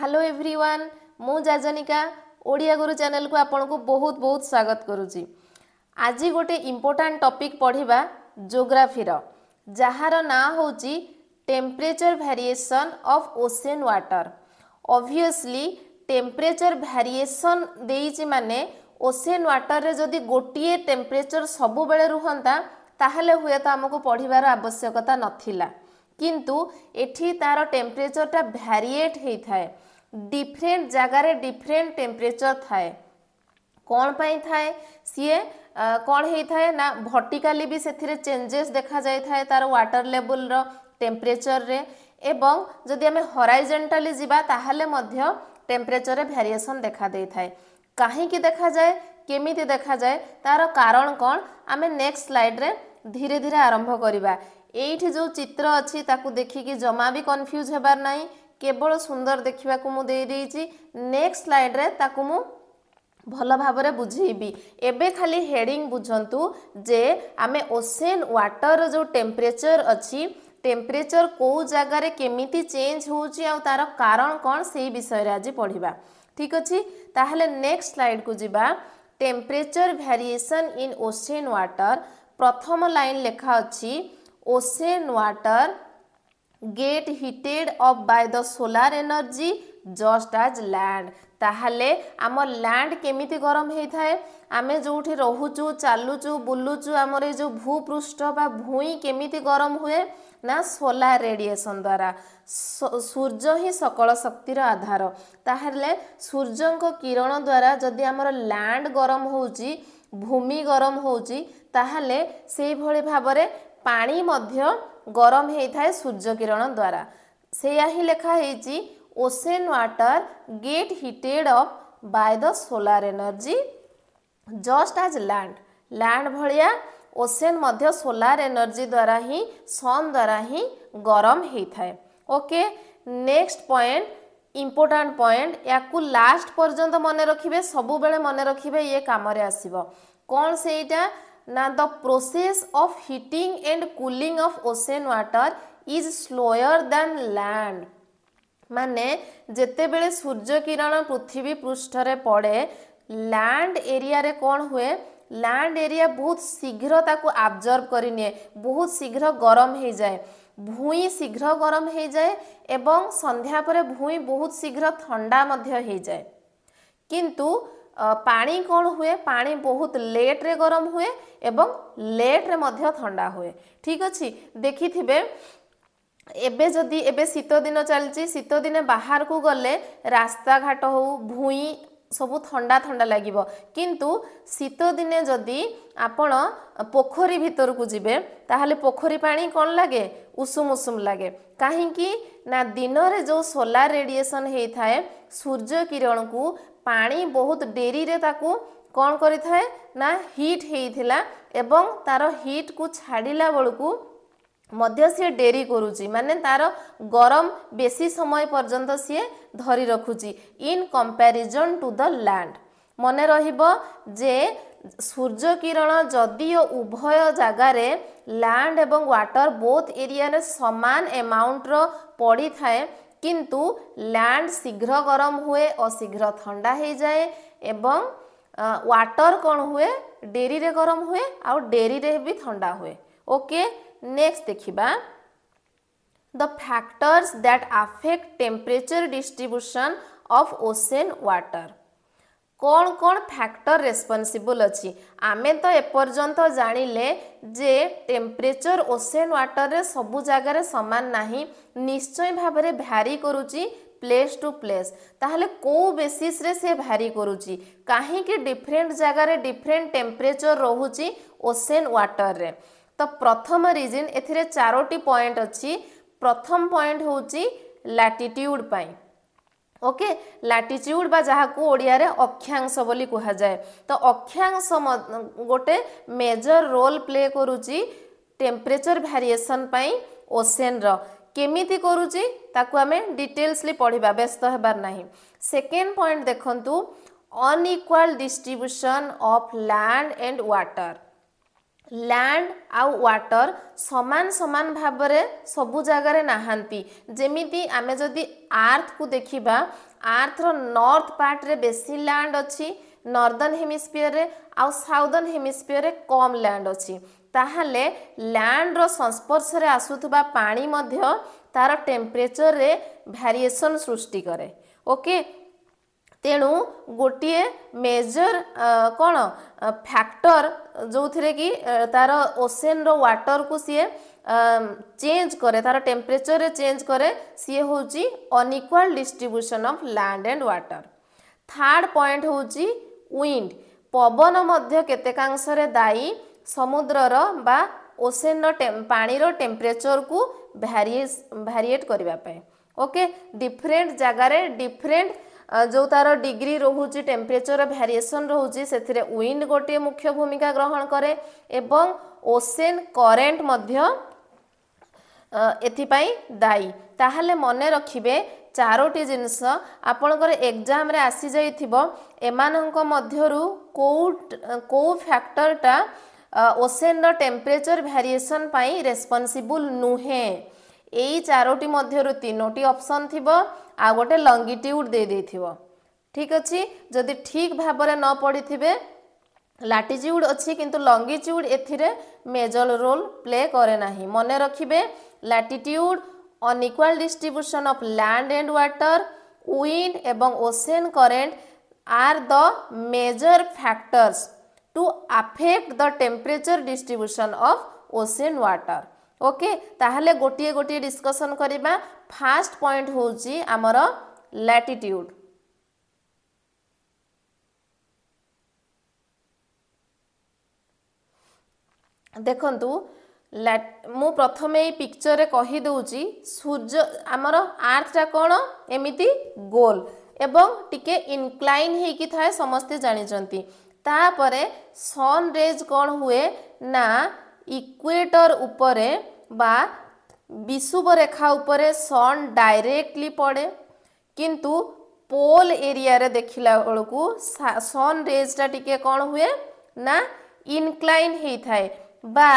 Hello everyone ମୁଁ ଯାଜନିକା ଓଡ଼ିଆ ଗୁରୁ ଚ୍ୟାନେଲକୁ ଆପଣଙ୍କୁ ବହୁତ ବହୁତ ସ୍ୱାଗତ କରୁଛି ଆଜି ଗୋଟେ ଇମ୍ପୋର୍ଟାଣ୍ଟ ଟପିକ୍ ପଢ଼ିବା ଜୋଗ୍ରାଫିର ଯାହାର ନାଁ ହେଉଛି temperature variation of ocean water obviously temperature variation ଦେଇଛି ମାନେ ଓସିଆନ୍ ୱାଟରରେ ଯଦି ଗୋଟିଏ ଟେମ୍ପରେଚର ସବୁବେଳେ ରୁହନ୍ତା ତାହେଲେ ହୁଏତ ଆମକୁ ପଢ଼ିବାର ଆବଶ୍ୟକତା ନଥିଲା କିନ୍ତୁ ଏଠି ତା'ର ଟେମ୍ପରେଚରଟା ଭ୍ୟାରିଏଟ୍ ହୋଇଥାଏ ଡିଫରେଣ୍ଟ ଜାଗାରେ ଡିଫରେଣ୍ଟ ଟେମ୍ପରେଚର ଥାଏ କ'ଣ ପାଇଁ ଥାଏ ସିଏ କ'ଣ ହେଇଥାଏ ନା ଭର୍ଟିକାଲି ବି ସେଥିରେ ଚେଞ୍ଜେସ୍ ଦେଖାଯାଇଥାଏ ତା'ର ୱାଟର ଲେବୁଲର ଟେମ୍ପରେଚରରେ ଏବଂ ଯଦି ଆମେ ହରାଇଜେଣ୍ଟାଲି ଯିବା ତାହେଲେ ମଧ୍ୟ ଟେମ୍ପରେଚରରେ ଭ୍ୟାରିଏସନ୍ ଦେଖାଦେଇଥାଏ କାହିଁକି ଦେଖାଯାଏ କେମିତି ଦେଖାଯାଏ ତା'ର କାରଣ କ'ଣ ଆମେ ନେକ୍ସଟ ସ୍ଲାଇଡ଼୍ରେ ଧୀରେ ଧୀରେ ଆରମ୍ଭ କରିବା ଏଇଠି ଯେଉଁ ଚିତ୍ର ଅଛି ତାକୁ ଦେଖିକି ଜମା ବି କନଫ୍ୟୁଜ୍ ହେବାର ନାହିଁ কেবল সুন্দর দেখা মুদি নেক্সট স্লাইড্রে তাকে মু ଭଲ ଭାବରେ ବୁଝେଇବି ଏବେ ଖାଲି ହେଡ଼ିଂ ବୁଝନ୍ତୁ ଯେ ଆମେ ଓସେନ୍ ୱାଟରର ଯେଉଁ ଟେମ୍ପରେଚର୍ ଅଛି ଟେମ୍ପରେଚର୍ କେଉଁ ଜାଗାରେ କେମିତି ଚେଞ୍ଜ ହେଉଛି ଆଉ ତା'ର କାରଣ କ'ଣ ସେଇ ବିଷୟରେ ଆଜି ପଢ଼ିବା ଠିକ୍ ଅଛି ତାହେଲେ ନେକ୍ସଟ ସ୍ଲାଇଡ଼୍କୁ ଯିବା temperature variation in ocean water ପ୍ରଥମ ଲାଇନ୍ ଲେଖା ଅଛି ocean water get heated up by the solar energy just as land তাহলে আমার ল্যান্ড কেমিতি গরম হয়ে আমি যেটি রুচু চালুচু বুলুচু আমার এই যে ভূপৃষ্ঠ বা ভূই কেমিতি গরম হুয়ে না সোলার রেডিয়েসন দ্বারা সূর্য হি সকল শক্তির আধার তাহলে সূর্যঙ্ক কিরণ দ্বারা যদি আমার ল্যান্ড গরম হচ্ছে ভূমি গরম হচ্ছে তাহলে সেইভাবে ভাবে পানি মধ্য ଗରମ ହୋଇଥାଏ ସୂର୍ଯ୍ୟ କିରଣ ଦ୍ୱାରା ସେଇଆ ହିଁ ଲେଖା ହେଇଛି ocean water get heated up by the solar energy just as land land ଭଳିଆ ଓସେନ୍ ମଧ୍ୟ ସୋଲାର ଏନର୍ଜି ଦ୍ୱାରା ହିଁ ସନ୍ ଦ୍ୱାରା ହିଁ ଗରମ ହୋଇଥାଏ okay next point important point ইয়াকু লাস্ট পর্যন্ত মনে রাখবে সবুলে মনে রাখবে ইয়ে কামরে আসব কোণ সেইটা Now the process of heating and cooling of ocean water is slower than land. মানে যেতেবেলে সূর্য কিরণ পৃথিবী পৃষ্ঠরে পড়ে ল্যান্ড এরিয়ারে কোণ হুয়ে ল্যান্ড এরিয়া বহুত শীঘ্র তাকে আবজর্ভ করে নিয়ে বহুত শীঘ্র গরম হয়ে যায় ভূই শীঘ্র গরম হয়ে যায় এবং সন্ধ্যা পরে ভূই বহুত শীঘ্র থন্ডা মধ্য হয়ে যায় কিন্তু ପାଣି କ'ଣ ହୁଏ ପାଣି ବହୁତ ଲେଟ୍ରେ ଗରମ ହୁଏ ଏବଂ ଲେଟ୍ରେ ମଧ୍ୟ ଥଣ୍ଡା ହୁଏ ଠିକ୍ ଅଛି ଦେଖିଥିବେ ଏବେ ଯଦି ଏବେ ଶୀତ ଦିନ ଚାଲିଛି ଶୀତ ଦିନେ ବାହାରକୁ ଗଲେ ରାସ୍ତାଘାଟ ହେଉ ଭୂଇଁ ସବୁ ଥଣ୍ଡା ଥଣ୍ଡା ଲାଗିବ କିନ୍ତୁ ଶୀତ ଦିନେ ଯଦି ଆପଣ ପୋଖରୀ ଭିତରକୁ ଯିବେ ତାହେଲେ ପୋଖରୀ ପାଣି କ'ଣ ଲାଗେ ଉଷୁମ ଉଷୁମ ଲାଗେ କାହିଁକି ନା ଦିନରେ ଯେଉଁ ସୋଲାର ରେଡ଼ିଏସନ୍ ହେଇଥାଏ ସୂର୍ଯ୍ୟ କିରଣକୁ ପାଣି ବହୁତ ଡେରିରେ ତାକୁ କ'ଣ କରିଥାଏ ନା ହିଟ୍ ହେଇଥିଲା ଏବଂ ତା'ର ହିଟ୍କୁ ଛାଡ଼ିଲା ବେଳକୁ ମଧ୍ୟ ସିଏ ଡେରି କରୁଛି ମାନେ ତା'ର ଗରମ ବେଶୀ ସମୟ ପର୍ଯ୍ୟନ୍ତ ସିଏ ଧରି ରଖୁଛି in comparison to the land ମନେ ରହିବ ଯେ ସୂର୍ଯ୍ୟ କିରଣ ଯଦିଓ ଉଭୟ ଜାଗାରେ ଲ୍ୟାଣ୍ଡ ଏବଂ ୱାଟର ବୋଥ୍ ଏରିଆରେ ସମାନ ଏମାଉଣ୍ଟର ପଡ଼ିଥାଏ কিন্তু ল্যান্ড শীঘ্র গরম হুয়ে অশীঘ্র শীঘ্র থা হয়ে যায় এবং ওয়াটর কোণ হুয়ে ডেরিরে গরম হুয়ে আউ ডেরিরে বি থা হুয়ে ওকে নেক্সট দেখিবা the factors that affect temperature distribution of ocean water কোণ কোণ ফ্যাক্টর রেসপন্সিবল অছি আমি তো এপর্যন্ত জাঁলে যে টেম্পরেচর ওসেন ওয়াটরের সবু জায়গায় সমান না নিশ্চয় ভাবে ভ্যারি করুচি প্লেস টু প্লেস তাহলে কেউ বেসিসে সে ভ্যারি করুচি কাহিকি ডিফরেন্ট জায়গায় ডিফরেন্ট টেম্পরেচর রহুচি ওসেন ওয়াটরের তো প্রথম রিজন এতে চারোটি পয়েন্ট অছি প্রথম পয়েন্ট হচ্ছে ল্যাটিটিউড পাই ওকে ল্যাটিচিউড বা যাহাকে ওড়িয়ার অক্ষাংশ বলে কুহযায়ে তো অক্ষাংশ গোটে মেজর রোল প্লে করুচি টেম্পরেচর ভ্যারিয়েসন পাই ওসেনর কেমিতি করুচি তাকে আমি ডিটেলসলি পড়া ব্যস্ত হবার না সেকেন্ড পয়েন্ট দেখুন unequal distribution of land and water land ଆଉ ୱାଟର ସମାନ ସମାନ ଭାବରେ ସବୁ ଜାଗାରେ ନାହାନ୍ତି ଯେମିତି ଆମେ ଯଦି ଆର୍ଥକୁ ଦେଖିବା ଆର୍ଥର ନର୍ଥ ପାର୍ଟରେ ବେଶୀ ଲ୍ୟାଣ୍ଡ ଅଛି ନର୍ଦର୍ନ ହେମିସ୍ପିୟରରେ ଆଉ ସାଉଦର୍ନ ହେମିସ୍ପିୟରରେ କମ୍ ଲ୍ୟାଣ୍ଡ ଅଛି ତାହେଲେ ଲ୍ୟାଣ୍ଡର ସଂସ୍ପର୍ଶରେ ଆସୁଥିବା ପାଣି ମଧ୍ୟ ତାର ଟେମ୍ପରେଚରରେ ଭ୍ୟାରିଏସନ୍ ସୃଷ୍ଟି କରେ ଓକେ ତେଣୁ ଗୋଟିଏ ମେଜର କ'ଣ ଫ୍ୟାକ୍ଟର ଯେଉଁଥିରେ କି ତାର ଓସେନର ୱାଟରକୁ ସିଏ ଚେଞ୍ଜ କରେ ତାର ଟେମ୍ପରେଚରରେ ଚେଞ୍ଜ କରେ ସିଏ ହେଉଛି unequal distribution of land and water third point ହେଉଛି ୱିଣ୍ଡ ପବନ ମଧ୍ୟ କେତେକାଂଶରେ ଦାୟୀ ସମୁଦ୍ରର ବା ଓସେନର ପାଣିର ଟେମ୍ପରେଚରକୁ ଭ୍ୟାରିଏ ଭ୍ୟାରିଏଟ୍ କରିବା ପାଇଁ ଓକେ ଡିଫରେଣ୍ଟ ଜାଗାରେ ଡିଫରେଣ୍ଟ ଯେଉଁ ତାର ଡିଗ୍ରୀ ରହୁଛି ଟେମ୍ପରେଚର ଭ୍ୟାରିଏସନ୍ ରହୁଛି ସେଥିରେ ୱିଣ୍ଡ ଗୋଟିଏ ମୁଖ୍ୟ ଭୂମିକା ଗ୍ରହଣ କରେ ଏବଂ ଓସେନ୍ କରେଣ୍ଟ ମଧ୍ୟ ଏଥିପାଇଁ ଦାୟୀ ତାହେଲେ ମନେ ରଖିବେ ଚାରୋଟି ଜିନିଷ ଆପଣଙ୍କର ଏକ୍ଜାମରେ ଆସିଯାଇଥିବ ଏମାନଙ୍କ ମଧ୍ୟରୁ କେଉଁ କେଉଁ ଫ୍ୟାକ୍ଟରଟା ଓସେନର ଟେମ୍ପରେଚର ଭ୍ୟାରିଏସନ୍ ପାଇଁ ରେସ୍ପନ୍ସିବୁଲ୍ ନୁହେଁ ଏଇ ଚାରୋଟି ମଧ୍ୟରୁ ତିନୋଟି ଅପସନ୍ ଥିବ ଆଉ ଗୋଟେ ଲଙ୍ଗିଟ୍ୟୁଡ଼ ଦେଇଦେଇଥିବ ଠିକ୍ ଅଛି ଯଦି ଠିକ୍ ଭାବରେ ନ ପଢ଼ିଥିବେ ଲାଟିଚ୍ୟୁଡ଼ ଅଛି କିନ୍ତୁ ଲଙ୍ଗିଚ୍ୟୁଡ଼ ଏଥିରେ ମେଜର ରୋଲ୍ ପ୍ଲେ କରେ ନାହିଁ ମନେ ରଖିବେ latitude unequal distribution of land and water wind ଏବଂ ocean current are the major factors to affect the temperature distribution of ocean water. Okay ତାହେଲେ ଗୋଟିଏ ଗୋଟିଏ ଡିସ୍କସନ୍ କରିବା ଫାଷ୍ଟ ପଏଣ୍ଟ ହେଉଛି ଆମର ଲାଟିଟ୍ୟୁଡ଼ ଦେଖନ୍ତୁ ମୁଁ ପ୍ରଥମେ ଏଇ ପିକ୍ଚରରେ କହିଦେଉଛି ସୂର୍ଯ୍ୟ ଆମର ଆର୍ଥଟା କ'ଣ ଏମିତି ଗୋଲ୍ ଏବଂ ଟିକେ ଇନକ୍ଲାଇନ୍ ହେଇକି ଥାଏ ସମସ୍ତେ ଜାଣିଛନ୍ତି ତାପରେ ସନ୍ ରେଜ୍ କ'ଣ ହୁଏ ନା ইকুয়েটর উপরে বা বিষুব রেখা উপরে সন ডাইরেক্টলি পড়ে কিন্তু পোল এরিয়ারে দেখিলা বেড়ে সন রেজটা টিকে কণ হুয়ে না ইনক্লাইন হয়ে থাকে বা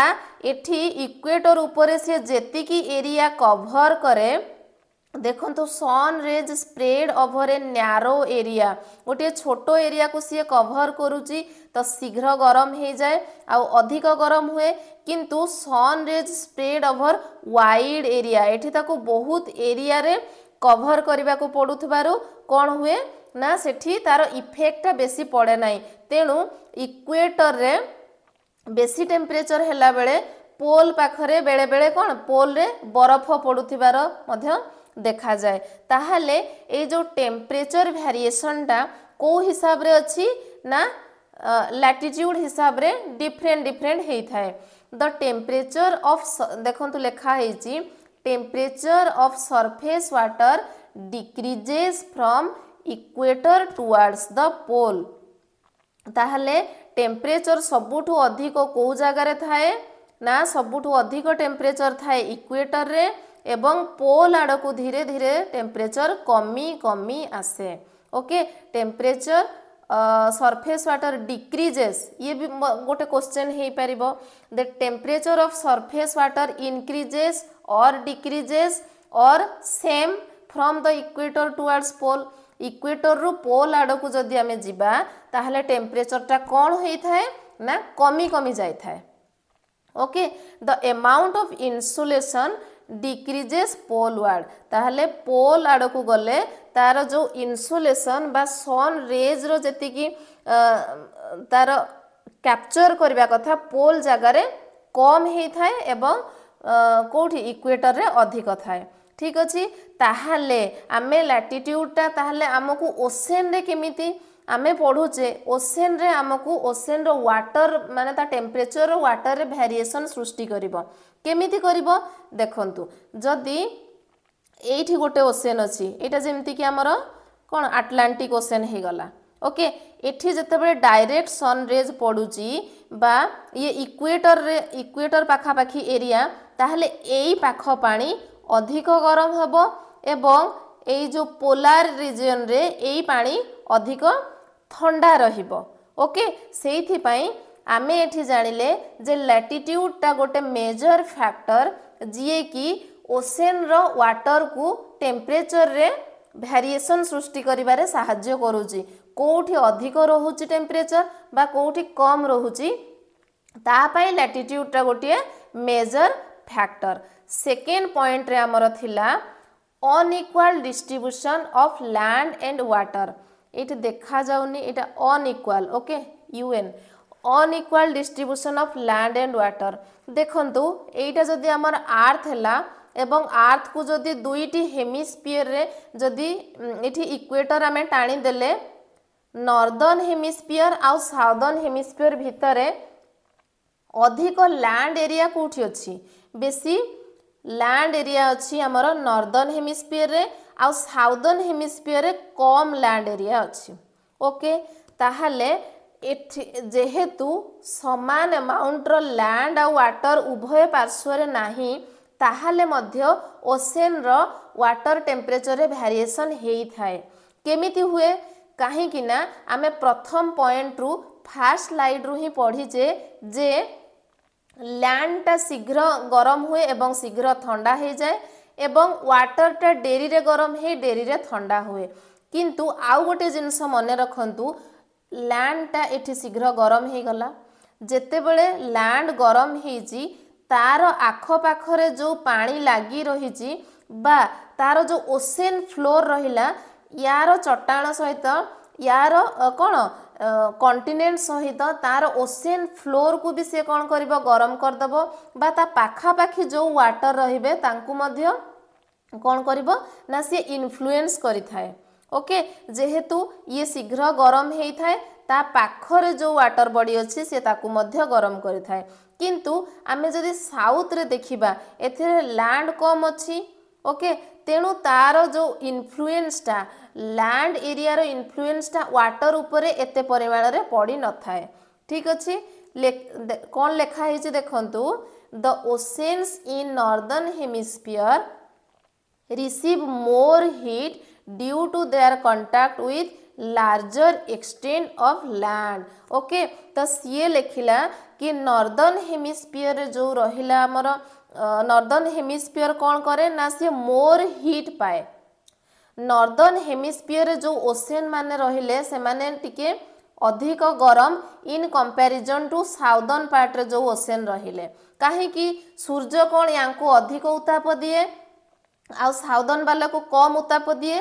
এটি ইকুয়েটর উপরে সে যেতিকি এরিয়া কভর করে ଦେଖନ୍ତୁ sun rays spread over a narrow area ଗୋଟିଏ ଛୋଟ ଏରିଆକୁ ସିଏ କଭର୍ କରୁଛି ତ ଶୀଘ୍ର ଗରମ ହୋଇଯାଏ ଆଉ ଅଧିକ ଗରମ ହୁଏ କିନ୍ତୁ sun rays spread over wide area ଏଠି ତାକୁ ବହୁତ ଏରିଆରେ କଭର୍ କରିବାକୁ ପଡ଼ୁଥିବାରୁ କ'ଣ ହୁଏ ନା ସେଠି ତାର ଇଫେକ୍ଟଟା ବେଶୀ ପଡ଼େ ନାହିଁ ତେଣୁ ଇକ୍ୱେଟର୍ରେ ବେଶୀ ଟେମ୍ପରେଚର୍ ହେଲାବେଳେ ପୋଲ୍ ପାଖରେ ବେଳେବେଳେ କ'ଣ ପୋଲ୍ରେ ବରଫ ପଡ଼ୁଥିବାର ମଧ୍ୟ ଦେଖାଯାଏ ତାହେଲେ ଏଇ ଯେଉଁ ଟେମ୍ପରେଚର୍ ଭ୍ୟାରିଏସନ୍ଟା କେଉଁ ହିସାବରେ ଅଛି ନା ল্যাটিच्यूड হিসাবে ডিফরেন্ট ডিফরেন্ট হয়ে থাকে দ টেম্পরেচর অফ দেখুন লেখা হয়েছি temperature of surface water decreases from equator towards the pole তাহলে টেম্পরেচর সবুঠু অধিক কেউ জায়গায় থাকে না সবুঠু অধিক টেম্পরেচর থাকে ইকুয়েটরে এবং পোল আড়ক ধীরে ধীরে টেম্পরেচর কমি কমি আসে okay temperature surface water decreases ये भी गोटे क्वेश्चन हो पार the temperature of surface water increases और डिक्रीजेस और same from the equator towards pole equator रु पोल आड़क जदि आम जाता टेम्परेचरटा कौन होता है ना कमी कमी जाए okay the amount of insolation decreases poleward ताहले पोल आड़ को गले তার ଯେଉଁ ଇନ୍ସୁଲେସନ୍ ବା ସନ୍ ରେଜ୍ର ଯେତିକି ତାର କ୍ୟାପଚର୍ କରିବା କଥା ପୋଲ୍ ଜାଗାରେ କମ୍ ହେଇଥାଏ ଏବଂ କେଉଁଠି ଇକ୍ୱେଟର୍ରେ ଅଧିକ ଥାଏ ঠিক আছে তাহলে আমি ল্যাটিটিউডটা তাহলে আমাকে ওসেনরে কেমিতি আমি পড়ুছে ওসেনরে আমাকে ওসেনর ওয়াটর মানে তা টেম্পরেচর ওয়াটরের ভ্যারিয়েসন সৃষ্টি করিব কেমিতি করিব দেখন্তু যদি এইটি গোটে ওসেন অছি এইটা কি আমার কোণ আটলাটিক ওসেন হয়ে গলা ওকে এটি যেতবে ডাইরেক্ট সনরেজ পড়ুচি বা ইয়ে ইকুয়েটরের ইকুয়েটর পাখাপাখি এরিয়া তাহলে এই পাখ পা অধিক গরম হব এবং এই যে পোলার রিজিয়নরে এই পা অধিক থা রহব ওকে সেইপাই আমি এটি জাঁলে যে গোটে মেজর ফ্যাক্টর ଫ୍ୟାକ୍ଟର কি ଓସେନ୍ର ୱାଟର୍କୁ ଟେମ୍ପରେଚର୍ରେ ଭ୍ୟାରିଏସନ୍ ସୃଷ୍ଟି କରିବାରେ ସାହାଯ୍ୟ କରୁଛି କେଉଁଠି ଅଧିକ ରହୁଛି ଟେମ୍ପରେଚର୍ ବା କେଉଁଠି କମ୍ ରହୁଛି ତା ପାଇଁ ଲାଟିଟ୍ୟୁଡ଼୍ଟା ଗୋଟିଏ ମେଜର ଫ୍ୟାକ୍ଟର ସେକେଣ୍ଡ ପଏଣ୍ଟରେ ଆମର ଥିଲା unequal distribution of land and water ଏଇଠି ଦେଖାଯାଉନି ଏଇଟା ଅନଇକ୍ୱାଲ୍ ଓକେ ୟୁଏନ୍ unequal distribution of land and water ଦେଖନ୍ତୁ ଏଇଟା ଯଦି ଆମର ଆର୍ଥ ହେଲା ଏବଂ ଆର୍ଥକୁ ଯଦି ଦୁଇଟି ହେମିସ୍ପିୟରରେ ଯଦି ଏଠି ଇକ୍ୱେଟର ଆମେ ଟାଣିଦେଲେ ନର୍ଦର୍ଣ୍ଣ ହେମିସ୍ପିୟର ଆଉ ସାଉଦର୍ଣ୍ଣ ହେମିସ୍ପିୟର ଭିତରେ ଅଧିକ ଲ୍ୟାଣ୍ଡ ଏରିଆ କେଉଁଠି ଅଛି ବେଶୀ ଲ୍ୟାଣ୍ଡ ଏରିଆ ଅଛି ଆମର ନର୍ଦର୍ଣ୍ଣ ହେମିସ୍ପିୟରରେ ଆଉ ସାଉଦର୍ଣ୍ଣ ହେମିସ୍ପିୟରରେ କମ୍ ଲ୍ୟାଣ୍ଡ ଏରିଆ ଅଛି ଓକେ ତାହେଲେ ଏଠି ଯେହେତୁ ସମାନ ଆମାଉଣ୍ଟର ଲ୍ୟାଣ୍ଡ ଆଉ ୱାଟର ଉଭୟ ପାର୍ଶ୍ୱରେ ନାହିଁ ତାହେଲେ ମଧ୍ୟ ଓସେନ୍ର ୱାଟର ଟେମ୍ପରେଚରରେ ଭ୍ୟାରିଏସନ୍ ହେଇଥାଏ କେମିତି ହୁଏ କାହିଁକି ନା ଆମେ ପ୍ରଥମ ପଏଣ୍ଟରୁ ଫାର୍ଷ୍ଟ ସ୍ଲାଇଡ଼ରୁ ହିଁ ପଢ଼ିଛେ ଯେ ଲ୍ୟାଣ୍ଡଟା ଶୀଘ୍ର ଗରମ ହୁଏ ଏବଂ ଶୀଘ୍ର ଥଣ୍ଡା ହେଇଯାଏ ଏବଂ ୱାଟରଟା ଡେରିରେ ଗରମ ହେଇ ଡେରିରେ ଥଣ୍ଡା ହୁଏ କିନ୍ତୁ ଆଉ ଗୋଟେ ଜିନିଷ ମନେ ରଖନ୍ତୁ ଲ୍ୟାଣ୍ଡଟା ଏଠି ଶୀଘ୍ର ଗରମ ହେଇଗଲା ଯେତେବେଳେ ଲ୍ୟାଣ୍ଡ ଗରମ ହେଇଛି ତାର ଆଖପାଖରେ ଯେଉଁ ପାଣି ଲାଗି ରହିଛି ବା ତାର ଯେଉଁ ଓସେନ୍ ଫ୍ଲୋର୍ ରହିଲା ୟାର ଚଟାଣ ସହିତ ୟାର କ'ଣ କଣ୍ଟିନେଣ୍ଟ ସହିତ ତାର ଓସେନ୍ ଫ୍ଲୋର୍କୁ ବି ସେ କ'ଣ କରିବ ଗରମ କରିଦେବ ବା ତା ପାଖାପାଖି ଯେଉଁ ୱାଟର୍ ରହିବେ ତାଙ୍କୁ ମଧ୍ୟ କ'ଣ କରିବ ନା ସିଏ ଇନଫ୍ଲୁଏନ୍ସ କରିଥାଏ ଓକେ ଯେହେତୁ ଇଏ ଶୀଘ୍ର ଗରମ ହେଇଥାଏ ତା ପାଖରେ ଯେଉଁ ୱାଟର୍ ବଡ଼ି ଅଛି ସେ ତାକୁ ମଧ୍ୟ ଗରମ କରିଥାଏ কিন্তু ଆମେ ଯଦି ସାଉଥରେ ଦେଖିବା ଏଥିରେ ଲ୍ୟାଣ୍ଡ କମ୍ ଅଛି ଓକେ ତେଣୁ ତା'ର ଯେଉଁ ଇନଫ୍ଲୁଏନ୍ସଟା ଲ୍ୟାଣ୍ଡ ଏରିଆର ଇନଫ୍ଲୁଏନ୍ସଟା ୱାଟର ଉପରେ ଏତେ ପରିମାଣରେ ପଡ଼ିନଥାଏ ଠିକ୍ ଅଛି କ'ଣ ଲେଖା ହେଇଛି ଦେଖନ୍ତୁ the oceans in northern hemisphere receive more heat due to their contact with larger extent of land okay ତ ସିଏ ଲେଖିଲା କି ନର୍ଦର୍ନ ହେମିସ୍ପିୟରରେ ଯେଉଁ ରହିଲା ଆମର ନର୍ଦର୍ନ ହେମିସ୍ପିୟର କ'ଣ କରେ ନା ସିଏ ମୋର ହିଟ୍ ପାଏ ନର୍ଦର୍ନ ହେମିସ୍ପିୟରରେ ଯେଉଁ ଓସିଆନ୍ ମାନେ ରହିଲେ ସେମାନେ ଟିକେ ଅଧିକ ଗରମ ଇନ୍ କମ୍ପାରିଜନ୍ ଟୁ ସାଉଦର୍ନ ପାର୍ଟରେ ଯେଉଁ ଓସିଆନ୍ ରହିଲେ କାହିଁକି ସୂର୍ଯ୍ୟ କ'ଣ ୟାଙ୍କୁ ଅଧିକ ଉତ୍ତାପ ଦିଏ ଆଉ ସାଉଦର୍ନ ବାଲାକୁ କମ୍ ଉତ୍ତାପ ଦିଏ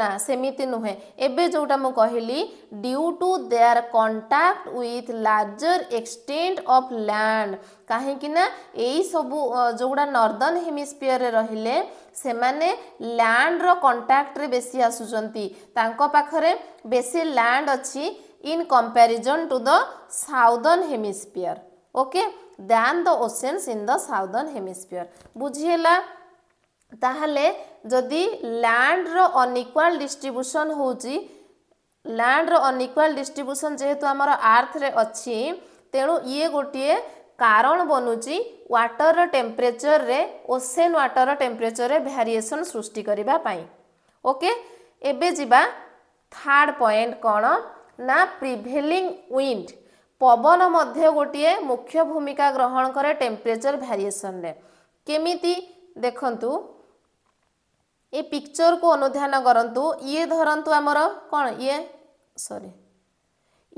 ନା ସେମିତି ନୁହେଁ ଏବେ ଯେଉଁଟା ମୁଁ କହିଲି due to their contact with larger extent of land କାହିଁକି ନା ଏଇସବୁ ଯେଉଁଗୁଡ଼ା ନର୍ଦର୍ନ ହେମିସ୍ପିୟରରେ ରହିଲେ ସେମାନେ ଲ୍ୟାଣ୍ଡର କଣ୍ଟାକ୍ଟରେ ବେଶୀ ଆସୁଛନ୍ତି ତାଙ୍କ ପାଖରେ ବେଶୀ ଲ୍ୟାଣ୍ଡ ଅଛି in comparison to the southern hemisphere okay than the oceans in the southern hemisphere ବୁଝିହେଲା ତାହେଲେ ଯଦି ଲ୍ୟାଣ୍ଡର ଅନିକ୍ୱାଲ୍ ଡିଷ୍ଟ୍ରିବ୍ୟୁସନ୍ ହେଉଛି ଲ୍ୟାଣ୍ଡର ଅନିକ୍ୱାଲ୍ ଡିଷ୍ଟ୍ରିବ୍ୟୁସନ୍ ଯେହେତୁ ଆମର ଆର୍ଥରେ ଅଛି ତେଣୁ ଇଏ ଗୋଟିଏ କାରଣ ବନୁଛି ୱାଟରର ଟେମ୍ପରେଚରରେ ଓସେନ୍ ୱାଟରର ଟେମ୍ପରେଚରରେ ଭ୍ୟାରିଏସନ୍ ସୃଷ୍ଟି କରିବା ପାଇଁ ଓକେ ଏବେ ଯିବା ଥାର୍ଡ଼ ପଏଣ୍ଟ କ'ଣ ନା ପ୍ରିଭେଲିଂ ୱିଣ୍ଡ ପବନ ମଧ୍ୟ ଗୋଟିଏ ମୁଖ୍ୟ ଭୂମିକା ଗ୍ରହଣ କରେ ଟେମ୍ପରେଚର ଭ୍ୟାରିଏସନ୍ରେ କେମିତି ଦେଖନ୍ତୁ ए पिक्चर को अनुध्यान करतु ये धरतु आमर कौन ये सॉरी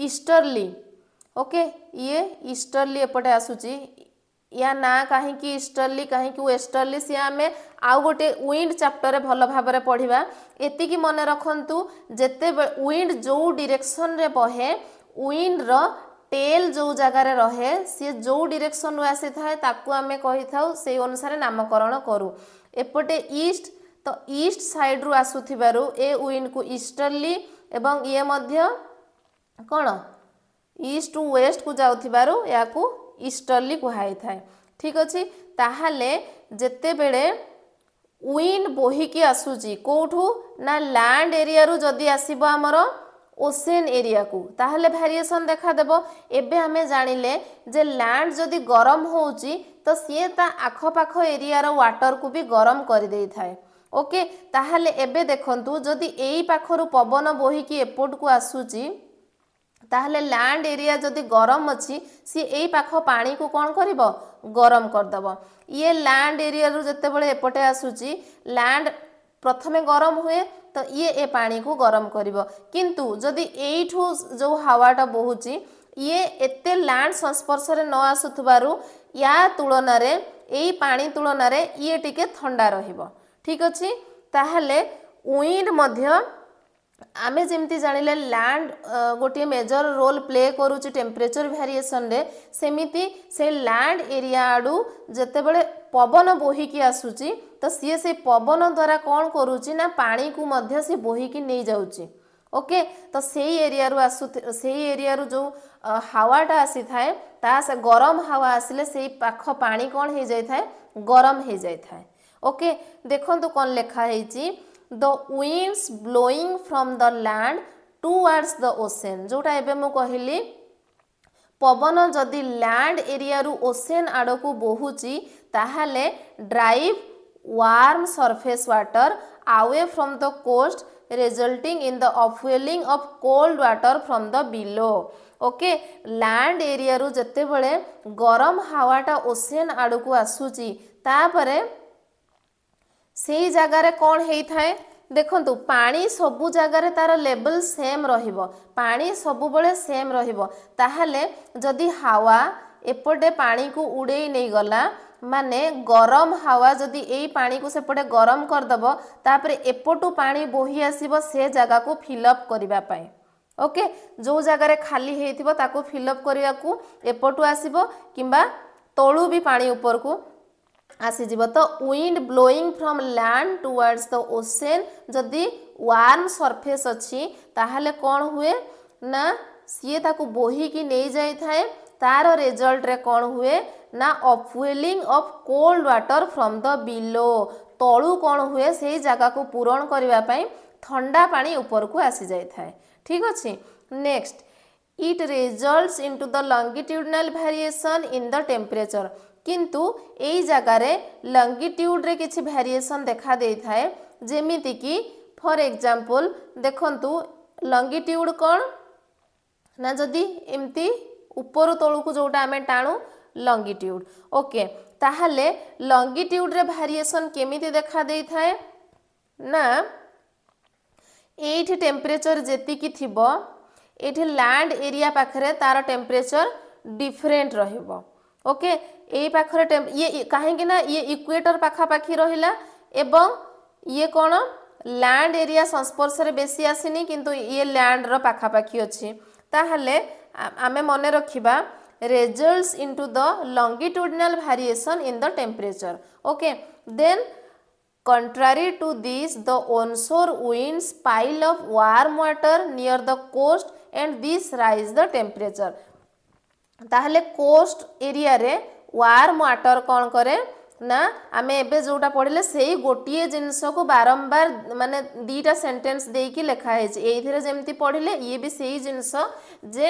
ईस्टरली ओके ये ईस्टरली एपटे आसूची या ना कहीं ईस्टरली कहीं वेस्टरली सी आम आउ गोटे विंड चैप्टर भल भाव पढ़ा ये मन रखु जिते विंड जो डिरेक्शन रे बहे विंड रो टेल जो जगार रहे सी जो डिरेक्शन आसी थाए आम कही था से अनुसार नामकरण करूँ एपटे ईस्ट ତ ଇଷ୍ଟ ସାଇଡ଼୍ରୁ ଆସୁଥିବାରୁ ଏ ୱିଣ୍ଡକୁ ଇଷ୍ଟର୍ଲି ଏବଂ ଇଏ ମଧ୍ୟ କ'ଣ ଇଷ୍ଟ ଟୁ ୱେଷ୍ଟକୁ ଯାଉଥିବାରୁ ଏହାକୁ ଇଷ୍ଟର୍ଲି କୁହାଯାଇଥାଏ ଠିକ୍ ଅଛି ତାହେଲେ ଯେତେବେଳେ ୱିଣ୍ଡ ବୋହିକି ଆସୁଛି କେଉଁଠୁ ନା ଲ୍ୟାଣ୍ଡ ଏରିଆରୁ ଯଦି ଆସିବ ଆମର ଓସେନ୍ ଏରିଆକୁ ତାହେଲେ ଭ୍ୟାରିଏସନ୍ ଦେଖାଦେବ ଏବେ ଆମେ ଜାଣିଲେ ଯେ ଲ୍ୟାଣ୍ଡ ଯଦି ଗରମ ହେଉଛି ତ ସିଏ ତା ଆଖପାଖ ଏରିଆର ୱାଟରକୁ ବି ଗରମ କରିଦେଇଥାଏ ওকে তাহলে এবে দেখন্তু যদি এই পাখরু পবন বহিকি এপটকু আসুচি তাহলে ল্যান্ড এরিয়া যদি গরম অছি সি এই পাখ পাণিকু কোণ করিব গরম করদেব ইয়ে ল্যান্ড এরিয়ারু যেতবে এপটে আসুচি ল্যান্ড প্রথমে গরম হুয়ে তো ইয়ে এ পাণিকু গরম করিব কিন্তু যদি এইঠু যে হাওয়াটা বহুচি ইয়ে এতে ল্যান্ড সংস্পর্শে ন আসুথবার ইয়া তুলনার এই পাণি তুলনার ইয়ে টিকে থা রহব ठीक अच्छे तेल मध्य आम जमी जान लें लैंड गोटे मेजर रोल प्ले करुच टेम्परेचर भारिएसन सेमती से लैंड एरिया आड़ जिते बड़े पवन बोहिकी आसूची तो सी से पवन द्वारा कौन करुच्ची ना पा को बोहिकी नहीं जाऊँ ओके तो से एरिया से एरिया जो हावाटा आसी थाए गरम हावा आसे से पाख पा कौन हो जाए गरम हो जाए ଓକେ ଦେଖନ୍ତୁ କ'ଣ ଲେଖା ହେଇଛି the winds blowing from the land towards the ocean ଯେଉଁଟା ଏବେ ମୁଁ କହିଲି ପବନ ଯଦି ଲ୍ୟାଣ୍ଡ ଏରିଆରୁ ଓସେନ୍ ଆଡ଼କୁ ବୋହୁଛି ତାହେଲେ drive warm surface water away from the coast resulting in the upwelling of cold water from the below okay land ଏରିଆରୁ ଯେତେବେଳେ ଗରମ ହାୱାଟା ଓସେନ୍ ଆଡ଼କୁ ଆସୁଛି ତାପରେ ସେଇ ଜାଗାରେ କ'ଣ ହେଇଥାଏ ଦେଖନ୍ତୁ ପାଣି ସବୁ ଜାଗାରେ ତା'ର ଲେବଲ୍ ସେମ୍ ରହିବ ପାଣି ସବୁବେଳେ ସେମ୍ ରହିବ ତାହେଲେ ଯଦି ହାୱା ଏପଟେ ପାଣିକୁ ଉଡ଼େଇ ନେଇଗଲା ମାନେ ଗରମ ହାୱା ଯଦି ଏଇ ପାଣିକୁ ସେପଟେ ଗରମ କରିଦେବ ତାପରେ ଏପଟୁ ପାଣି ବୋହି ଆସିବ ସେ ଜାଗାକୁ ଫିଲଅପ୍ କରିବା ପାଇଁ ଓକେ ଯେଉଁ ଜାଗାରେ ଖାଲି ହେଇଥିବ ତାକୁ ଫିଲଅପ୍ କରିବାକୁ ଏପଟୁ ଆସିବ କିମ୍ବା ତଳୁ ବି ପାଣି ଉପରକୁ আসিযোগ তো wind blowing from land towards the ocean যদি ওয়ার্ম সরফেস অছি তাহলে কোণ হুয়ে না ସିଏ ତାକୁ ବୋହିକି ନେଇଯାଇଥାଏ ତାର ରେଜଲ୍ଟରେ କ'ଣ ହୁଏ ନା upwelling of cold water from the below ତଳୁ କ'ଣ ହୁଏ ସେଇ ଜାଗାକୁ ପୂରଣ କରିବା ପାଇଁ ଥଣ୍ଡା ପାଣି ଉପରକୁ ଆସିଯାଇଥାଏ ଠିକ୍ ଅଛି next it results in to the longitudinal variation in the temperature কিন্তু এই জায়গায় লঙ্গিট্ୟୁଡ଼ରେ କିଛି ଭେରିଏସନ୍ ଦେଖାଦେଇଥାଏ ଯେମିତିକି ଫର୍ ଏକ୍ଜାମ୍ପଲ୍ ଦେଖନ୍ତୁ ଲଙ୍ଗିଟ୍ୟୁଡ଼ କ'ଣ ନା ଯଦି ଏମିତି ଉପରୁ ତଳକୁ ଯେଉଁଟା ଆମେ ଟାଣୁ ଲଙ୍ଗିଟ୍ୟୁଡ଼ ଓକେ ତାହେଲେ ଲଙ୍ଗିଟ୍ୟୁଡ଼ରେ ଭାରିଏସନ୍ କେମିତି ଦେଖାଦେଇଥାଏ ନା ଏଇଠି ଟେମ୍ପରେଚର ଯେତିକି ଥିବ ଏଠି ଲ୍ୟାଣ୍ଡ ଏରିଆ ପାଖରେ ତା'ର ଟେମ୍ପରେଚର ଡିଫରେଣ୍ଟ ରହିବ ଓକେ ଏଇ ପାଖରେ ଇଏ କାହିଁକି ନା ଇଏ ଇକ୍ୱେଟର ପାଖାପାଖି ରହିଲା ଏବଂ ଇଏ କ'ଣ ଲ୍ୟାଣ୍ଡ ଏରିଆ ସଂସ୍ପର୍ଶରେ ବେଶୀ ଆସିନି କିନ୍ତୁ ଇଏ ଲ୍ୟାଣ୍ଡର ପାଖାପାଖି ଅଛି ତାହେଲେ ଆମେ ମନେ ରଖିବା results into the longitudinal variation in the temperature okay then contrary to this the onshore winds pile up warm water near the coast and this rise the temperature ତାହେଲେ କୋଷ୍ଟ ଏରିଆରେ ୱାର୍ମ ୱାଟର କ'ଣ କରେ ନା ଆମେ ଏବେ ଯେଉଁଟା ପଢ଼ିଲେ ସେଇ ଗୋଟିଏ ଜିନିଷକୁ ବାରମ୍ବାର ମାନେ ଦୁଇଟା ସେଣ୍ଟେନ୍ସ ଦେଇକି ଲେଖା ହେଇଛି ଏଇଥିରେ ଯେମିତି ପଢ଼ିଲେ ଇଏ ବି ସେଇ ଜିନିଷ ଯେ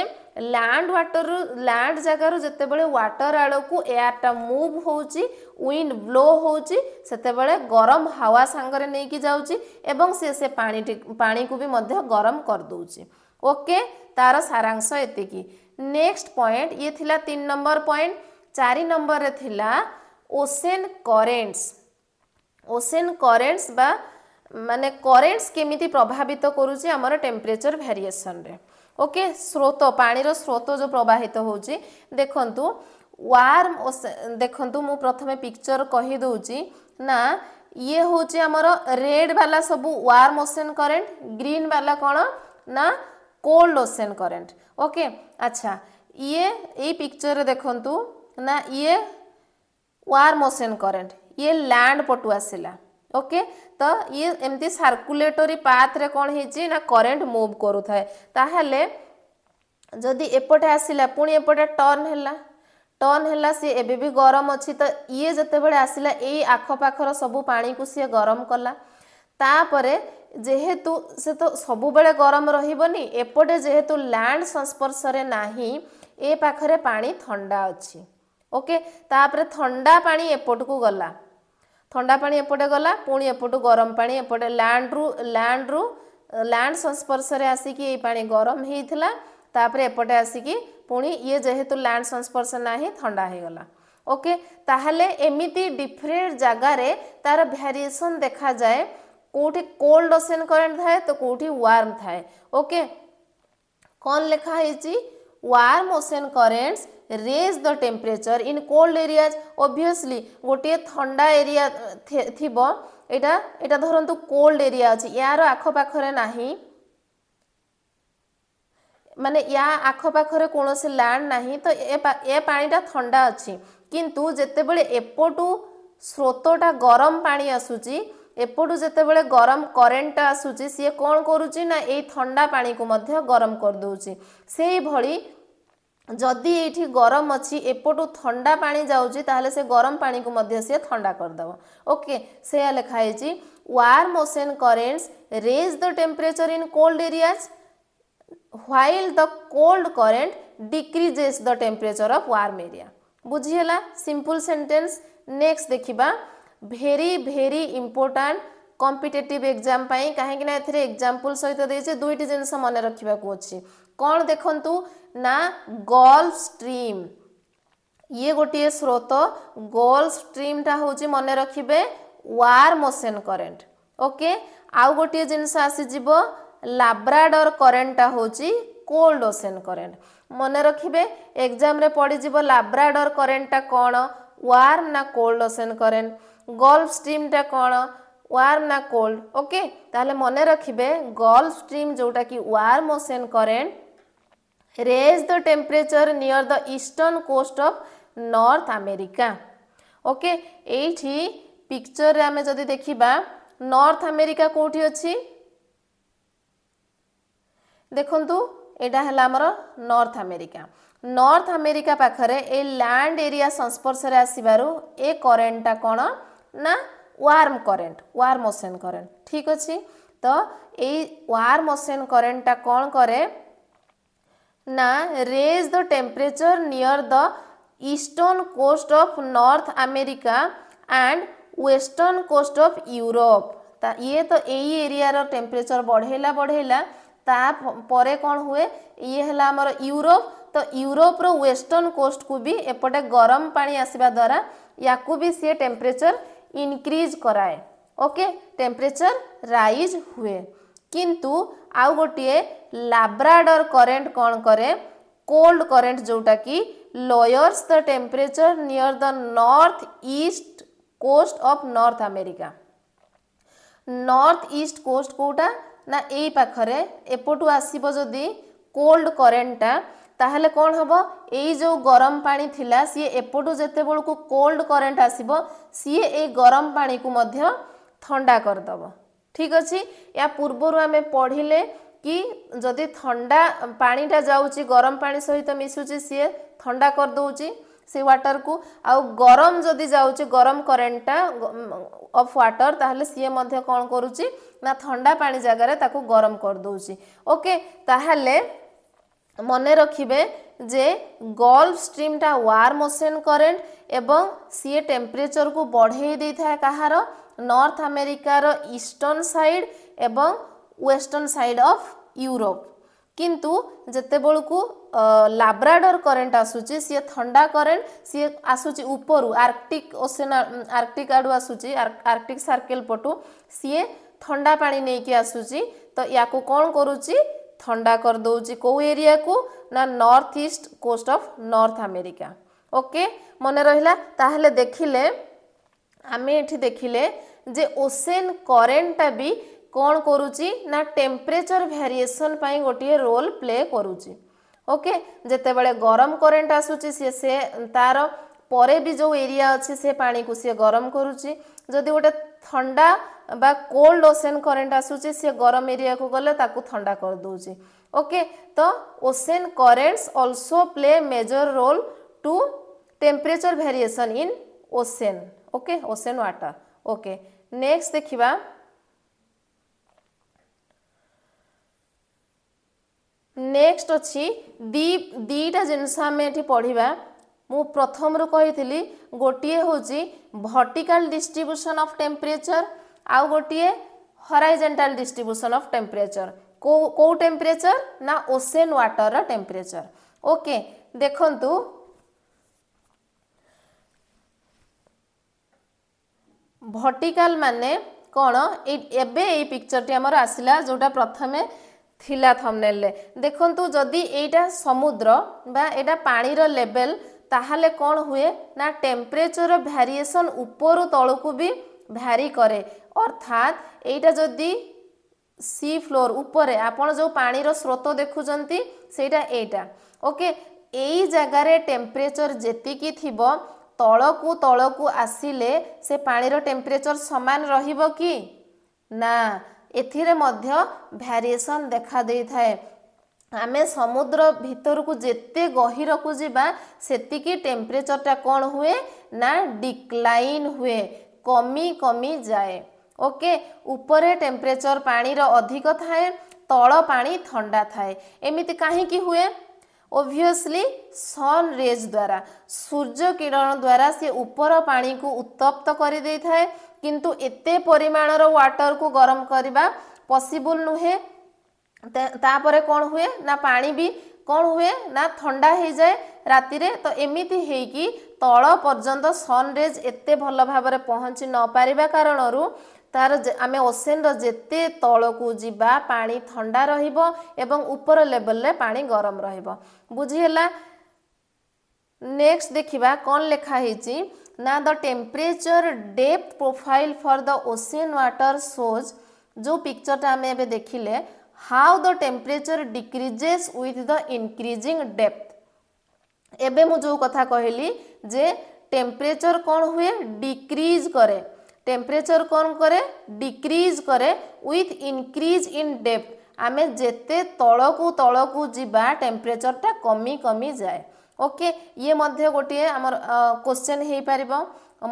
ଲ୍ୟାଣ୍ଡ ୱାଟରରୁ ଲ୍ୟାଣ୍ଡ ଜାଗାରୁ ଯେତେବେଳେ ୱାଟର ଆଡ଼କୁ ଏୟାରଟା ମୁଭ୍ ହେଉଛି ୱିଣ୍ଡ ବ୍ଲୋ ହେଉଛି ସେତେବେଳେ ଗରମ ହାୱା ସାଙ୍ଗରେ ନେଇକି ଯାଉଛି ଏବଂ ସିଏ ସେ ପାଣିଟି ପାଣିକୁ ବି ମଧ୍ୟ ଗରମ କରିଦେଉଛି ଓକେ ତାର ସାରାଂଶ ଏତିକି नेक्स्ट पॉइंट ये थिला तीन नंबर पॉइंट चार नंबर थिला ओसेन करेन्ट्स ओसेन करेन्ट्स मानने करेन्ट्स केमी प्रभावित करुच्चर टेम्परेचर भेरिएसन ओके स्रोत पानी स्रोत जो प्रवाहित हो देखु वार्म देखु मु प्रथम पिक्चर कहीदे ना ये हूँ आमर रेड वाला सब वार्म ओशन करेन्ट ग्रीन वाला कौन ना कोल्ड ओसेन करेन्ट ওকে আচ্ছা ইয়ে এই পিকচর দেখন্তু না ইয়ে ওয়ার মোশন করেন্ট ইয়ে ল্যান্ড পটু আসিলা ওকে তো ইয়ে এমতি সার্কুলেটরি পাথরে কোণ হয়েছি না করেন্ট মুভ করুথায় তাহলে যদি এপটে আসিলা পুনি এপটে টর্ন হেলা টর্ন হেলা সি এবে বি গরম অছি তো ইয়ে যেতবে আসিলা এই আখপাখর সবু পাণিকু সি গরম কলা তাপরে যেহেতু সে তো সবুবেলে গরম রহবনি এপটে যেহেতু ল্যান্ড সংস্পর্শে না এ পাখে পা থা অছি ওকে তাপরে থা পা এপটকু গলা থা পা এপটে গলা পুঁ এপটু গরম পা এপটে রু ল্যান্ড্রু রু ল্যান্ড সংস্পর্শে আসিকি এই পা গরম হয়েছিল তাপরে এপটে আসিকি পুঁ ইয়ে যেহেতু ল্যান্ড সংস্পর্শে না থা হয়ে গলা ওকে তাহলে এমিতি ডিফরেন্ট জায়গায় তার ভ্যারিয়েসন দেখা যায় কোটি কোল্ড ওসেন করেন্ট থাকে তো কোটি ওয়ার্ম থাকে ওকে কোন লেখা হয়েছি warm ocean currents raise the temperature in cold areas obviously ଗୋଟିଏ ଥଣ୍ଡା ଏରିଆ ଥିବ ଏଇଟା ଏଇଟା ଧରନ୍ତୁ କୋଲ୍ଡ ଏରିଆ ଅଛି ୟାର ଆଖପାଖରେ ନାହିଁ ମାନେ ୟା ଆଖପାଖରେ କୌଣସି ଲ୍ୟାଣ୍ଡ ନାହିଁ ତ ଏ ପାଣିଟା ଥଣ୍ଡା ଅଛି କିନ୍ତୁ ଯେତେବେଳେ ଏପଟୁ ସ୍ରୋତଟା ଗରମ ପାଣି ଆସୁଛି ଏପଟୁ ଯେତେବେଳେ ଗରମ କରେଣ୍ଟଟା ଆସୁଛି ସିଏ କ'ଣ କରୁଛି ନା ଏଇ ଥଣ୍ଡା ପାଣିକୁ ମଧ୍ୟ ଗରମ କରିଦେଉଛି ସେଇଭଳି ଯଦି ଏଇଠି ଗରମ ଅଛି ଏପଟୁ ଥଣ୍ଡା ପାଣି ଯାଉଛି ତାହେଲେ ସେ ଗରମ ପାଣିକୁ ମଧ୍ୟ ସିଏ ଥଣ୍ଡା କରିଦେବ ଓକେ ସେୟା ଲେଖା ହେଇଛି warm ocean currents raise the temperature in cold areas while the cold current decreases the temperature of warm area बुझीला सिंपल सेंटेंस नेक्स्ट देखा very very important competitive exam ପାଇଁ କାହିଁକିନା ଏଥିରେ ଏକ୍ଜାମ୍ପଲ୍ ସହିତ ଦେଇଛି ଦୁଇଟି ଜିନିଷ ମନେ ରଖିବାକୁ ଅଛି କ'ଣ ଦେଖନ୍ତୁ ନା ଗଲ୍ଫ ଷ୍ଟ୍ରିମ୍ ଇଏ ଗୋଟିଏ ସ୍ରୋତ ଗଲ୍ଫ ଷ୍ଟ୍ରିମ୍ଟା ହେଉଛି ମନେ ରଖିବେ ୱାର୍ ମୋସେନ୍ କରେଣ୍ଟ ଓକେ ଆଉ ଗୋଟିଏ ଜିନିଷ ଆସିଯିବ ଲାବ୍ରାଡର କରେଣ୍ଟଟା ହେଉଛି କୋଲ୍ଡ ଓସେନ୍ କରେଣ୍ଟ ମନେ ରଖିବେ ଏକ୍ଜାମ୍ରେ ପଡ଼ିଯିବ ଲାବ୍ରାଡର କରେଣ୍ଟଟା କ'ଣ ୱାର୍ମ ନା କୋଲ୍ଡ ଓସେନ୍ କରେଣ୍ଟ গল্ফ স্ট্রিমটা কোণ ওয়ার্ম না কোল্ড ওকে তাহলে মনে রাখবে গল্ফ স্ট্রিম যেটা কি warm ocean current raise the temperature near the eastern coast of North America okay এইটি পিকচরে আমি যদি দেখিবা নর্থ আমেরিকা কোটি অছি দেখন্তু এটা হল আমার নর্থ আমেরিকা নর্থ আমেরিকা পাখে এই ল্যান্ড এরিয়া সংস্পর্শে আসবার এ করেন্টটা কোণ ନା warm current warm ocean current ଠିକ୍ ଅଛି ତ ଏଇ ୱାର୍ମ ଓସେନ୍ କରେଣ୍ଟଟା କ'ଣ କରେ ନା raise the temperature near the eastern coast of North America and western coast of Europe ଇଏ ତ ଏଇ ଏରିଆର ଟେମ୍ପରେଚର୍ ବଢ଼େଇଲା ବଢ଼େଇଲା ତା ପରେ କ'ଣ ହୁଏ ଇଏ ହେଲା ଆମର ୟୁରୋପ ତ ୟୁରୋପର ୱେଷ୍ଟର୍ଣ୍ଣ କୋଷ୍ଟକୁ ବି ଏପଟେ ଗରମ ପାଣି ଆସିବା ଦ୍ୱାରା ୟାକୁ ବି ସିଏ ଟେମ୍ପରେଚର୍ ଇନକ୍ରିଜ୍ କରାଏ ଓକେ ଟେମ୍ପରେଚର ରାଇଜ୍ ହୁଏ କିନ୍ତୁ ଆଉ ଗୋଟିଏ ଲାବ୍ରାଡର କରେଣ୍ଟ କ'ଣ କରେ କୋଲ୍ଡ କରେଣ୍ଟ ଯେଉଁଟାକି lowers the temperature near the north east coast of North America north east coast କେଉଁଟା ନା ଏଇ ପାଖରେ ଏପଟୁ ଆସିବ ଯଦି କୋଲ୍ଡ କରେଣ୍ଟଟା ତାହେଲେ କ'ଣ ହେବ ଏଇ ଯେଉଁ ଗରମ ପାଣି ଥିଲା ସିଏ ଏପଟୁ ଯେତେବେଳକୁ କୋଲ୍ଡ କରେଣ୍ଟ ଆସିବ ସିଏ ଏଇ ଗରମ ପାଣିକୁ ମଧ୍ୟ ଥଣ୍ଡା କରିଦେବ ଠିକ୍ ଅଛି ୟା ପୂର୍ବରୁ ଆମେ ପଢ଼ିଲେ କି ଯଦି ଥଣ୍ଡା ପାଣିଟା ଯାଉଛି ଗରମ ପାଣି ସହିତ ମିଶୁଛି ସିଏ ଥଣ୍ଡା କରିଦେଉଛି ସେ ୱାଟରକୁ ଆଉ ଗରମ ଯଦି ଯାଉଛି ଗରମ କରେଣ୍ଟଟା ଅଫ୍ ୱାଟର ତାହେଲେ ସିଏ ମଧ୍ୟ କ'ଣ କରୁଛି ନା ଥଣ୍ଡା ପାଣି ଜାଗାରେ ତାକୁ ଗରମ କରିଦେଉଛି ଓକେ ତାହେଲେ মনে রাখবে যে গল্ফ স্ট্রিমটা ওয়ার্ম ওসেন করেন্ট এবং সিএ কু বড়াই দিয়ে থাকে কাহার নর্থ আমেরিকার ইষ্টর্ন সাইড এবং ওয়েস্টর্ন সাইড অফ ইউরোপ কিন্তু যেতবেলকু ଲାବ୍ରାଡର କରେଣ୍ଟ ଆସୁଛି ସିଏ ଥଣ୍ଡା କରେଣ୍ଟ ସିଏ ଆସୁଛି ଉପରୁ ଆର୍କଟିକ୍ ଓସେନ୍ ଆର୍କଟିକ୍ ଆଡ଼ୁ ଆସୁଛି ଆର୍କଟିକ୍ ସାର୍କେଲ୍ ପଟୁ ସିଏ ଥଣ୍ଡା ପାଣି ନେଇକି ଆସୁଛି ତ ୟାକୁ କ'ଣ କରୁଛି थंडा कर करदे कौ एरिया को ना north east coast of North America okay मन रहा ताहले देखिले आम ये देखिले जे ओसेन करेन्टा भी कौन करुच्ची ना टेम्परेचर भेरिएसन गोटे रोल प्ले करुच्ची ओके जिते गरम करेन्ट आसूची सी से तार पर भी जो एरिया अच्छे से पा को सी गरम करुच्ची जदि गोटे थंडा বা কোল্ড ওসেନ୍ କରେଣ୍ଟ ଆସୁଛି ସେ ଗରମ ଏରିଆକୁ ଗଲେ ତାକୁ ଥଣ୍ଡା କରିଦେଉଛି ଓକେ ତ ocean currents also play major role to temperature variation in ocean okay ocean water okay next ଦେଖିବା ନେକ୍ସଟ ଅଛି ଦି ଦିଟା ଜିନିଷ ଆମେ ଏଠି ପଢ଼ିବା ମୁଁ ପ୍ରଥମରୁ କହିଥିଲି ଗୋଟିଏ ହେଉଛି ଭର୍ଟିକାଲ ଡିଷ୍ଟ୍ରିବ୍ୟୁସନ୍ ଅଫ୍ ଟେମ୍ପରେଚର ଆଉ ଗୋଟିଏ ହରାଇଜେଣ୍ଟାଲ ଡିଷ୍ଟ୍ରିବ୍ୟୁସନ୍ ଅଫ୍ ଟେମ୍ପରେଚର୍ କେଉଁ କେଉଁ ଟେମ୍ପରେଚର୍ ନା ଓସେନ୍ ୱାଟର୍ର ଟେମ୍ପରେଚର୍ ଓକେ ଦେଖନ୍ତୁ ଭର୍ଟିକାଲ ମାନେ କ'ଣ ଏବେ ଏଇ ପିକ୍ଚରଟି ଆମର ଆସିଲା ଯେଉଁଟା ପ୍ରଥମେ ଥିଲା ଥମ୍ନେଲରେ ଦେଖନ୍ତୁ ଯଦି ଏଇଟା ସମୁଦ୍ର ବା ଏଇଟା ପାଣିର ଲେଭେଲ୍ ତାହେଲେ କ'ଣ ହୁଏ ନା ଟେମ୍ପରେଚର ଭ୍ୟାରିଏସନ୍ ଉପରୁ ତଳକୁ ବି ভ্যারি করে অর্থাৎ এইটা যদি সি ফ্লোর উপরে আপনার যে পাঁর স্রোত দেখুম সেইটা এইটা ওকে এই জায়গার টেম্পরেচর যেতিকি থিব তলকু তলকু আসিলে সে পাঁর টেম্পরেচর সমান রহব কি না এথিরে মধ্য ভ্যারিয়েসন দেখা দেইথায় ଆମେ ସମୁଦ୍ର ଭିତରକୁ ଯେତେ ଗହିରକୁ ଯିବା ସେତିକି ଟେମ୍ପରେଚରଟା କ'ଣ ହୁଏ ନା ଡିକ୍ଲାଇନ୍ ହୁଏ কমি কমি যায়ে ওকে উপরে টেম্পরেচর পানির অধিক থাকে তল পানি থা থাকে এমিতি কাহিকি হুয়ে ଓଭିୟସ୍ଲି ସନ୍ ରେଜ୍ ଦ୍ୱାରା ସୂର୍ଯ୍ୟ କିରଣ ଦ୍ୱାରା ସେ ଉପର ପାଣିକୁ ଉତ୍ତପ୍ତ କରିଦେଇଥାଏ କିନ୍ତୁ ଏତେ ପରିମାଣର ୱାଟରକୁ ଗରମ କରିବା ପସିବୁଲ୍ ନୁହେଁ ତାପରେ କ'ଣ ହୁଏ ନା ପାଣି ବି କ'ଣ ହୁଏ ନା ଥଣ୍ଡା ହେଇଯାଏ ରାତିରେ ତ ଏମିତି ହେଇକି ତଳ ପର୍ଯ୍ୟନ୍ତ ସନରେଜ୍ ଏତେ ଭଲ ଭାବରେ ପହଞ୍ଚି ନପାରିବା କାରଣରୁ ତାର ଆମେ ଓସେନର ଯେତେ ତଳକୁ ଯିବା ପାଣି ଥଣ୍ଡା ରହିବ ଏବଂ ଉପର ଲେବଲରେ ପାଣି ଗରମ ରହିବ ବୁଝିହେଲା ନେକ୍ସଟ ଦେଖିବା କ'ଣ ଲେଖା ହେଇଛି ନା the temperature depth profile for the ocean water shows ଯେଉଁ ପିକ୍ଚରଟା ଆମେ ଏବେ ଦେଖିଲେ how the temperature decreases with the increasing depth ଏବେ ମୁଁ ଯେଉଁ କଥା କହିଲି ଯେ টেম্পরেচর কোণ হুয়ে ডিক্রিজ করে টেম্পরেচর কোণ করে ডিক্রিজ করে উইথ ইনক্রিজ ইন ডেপ্থ আমি যেতে তলকু তলকু যা টেম্পরেচরটা কমি কমি যায় ওকে ইয়ে মধ্যে গোটিয়ে আমার কোশ্চেন হয়ে পারিব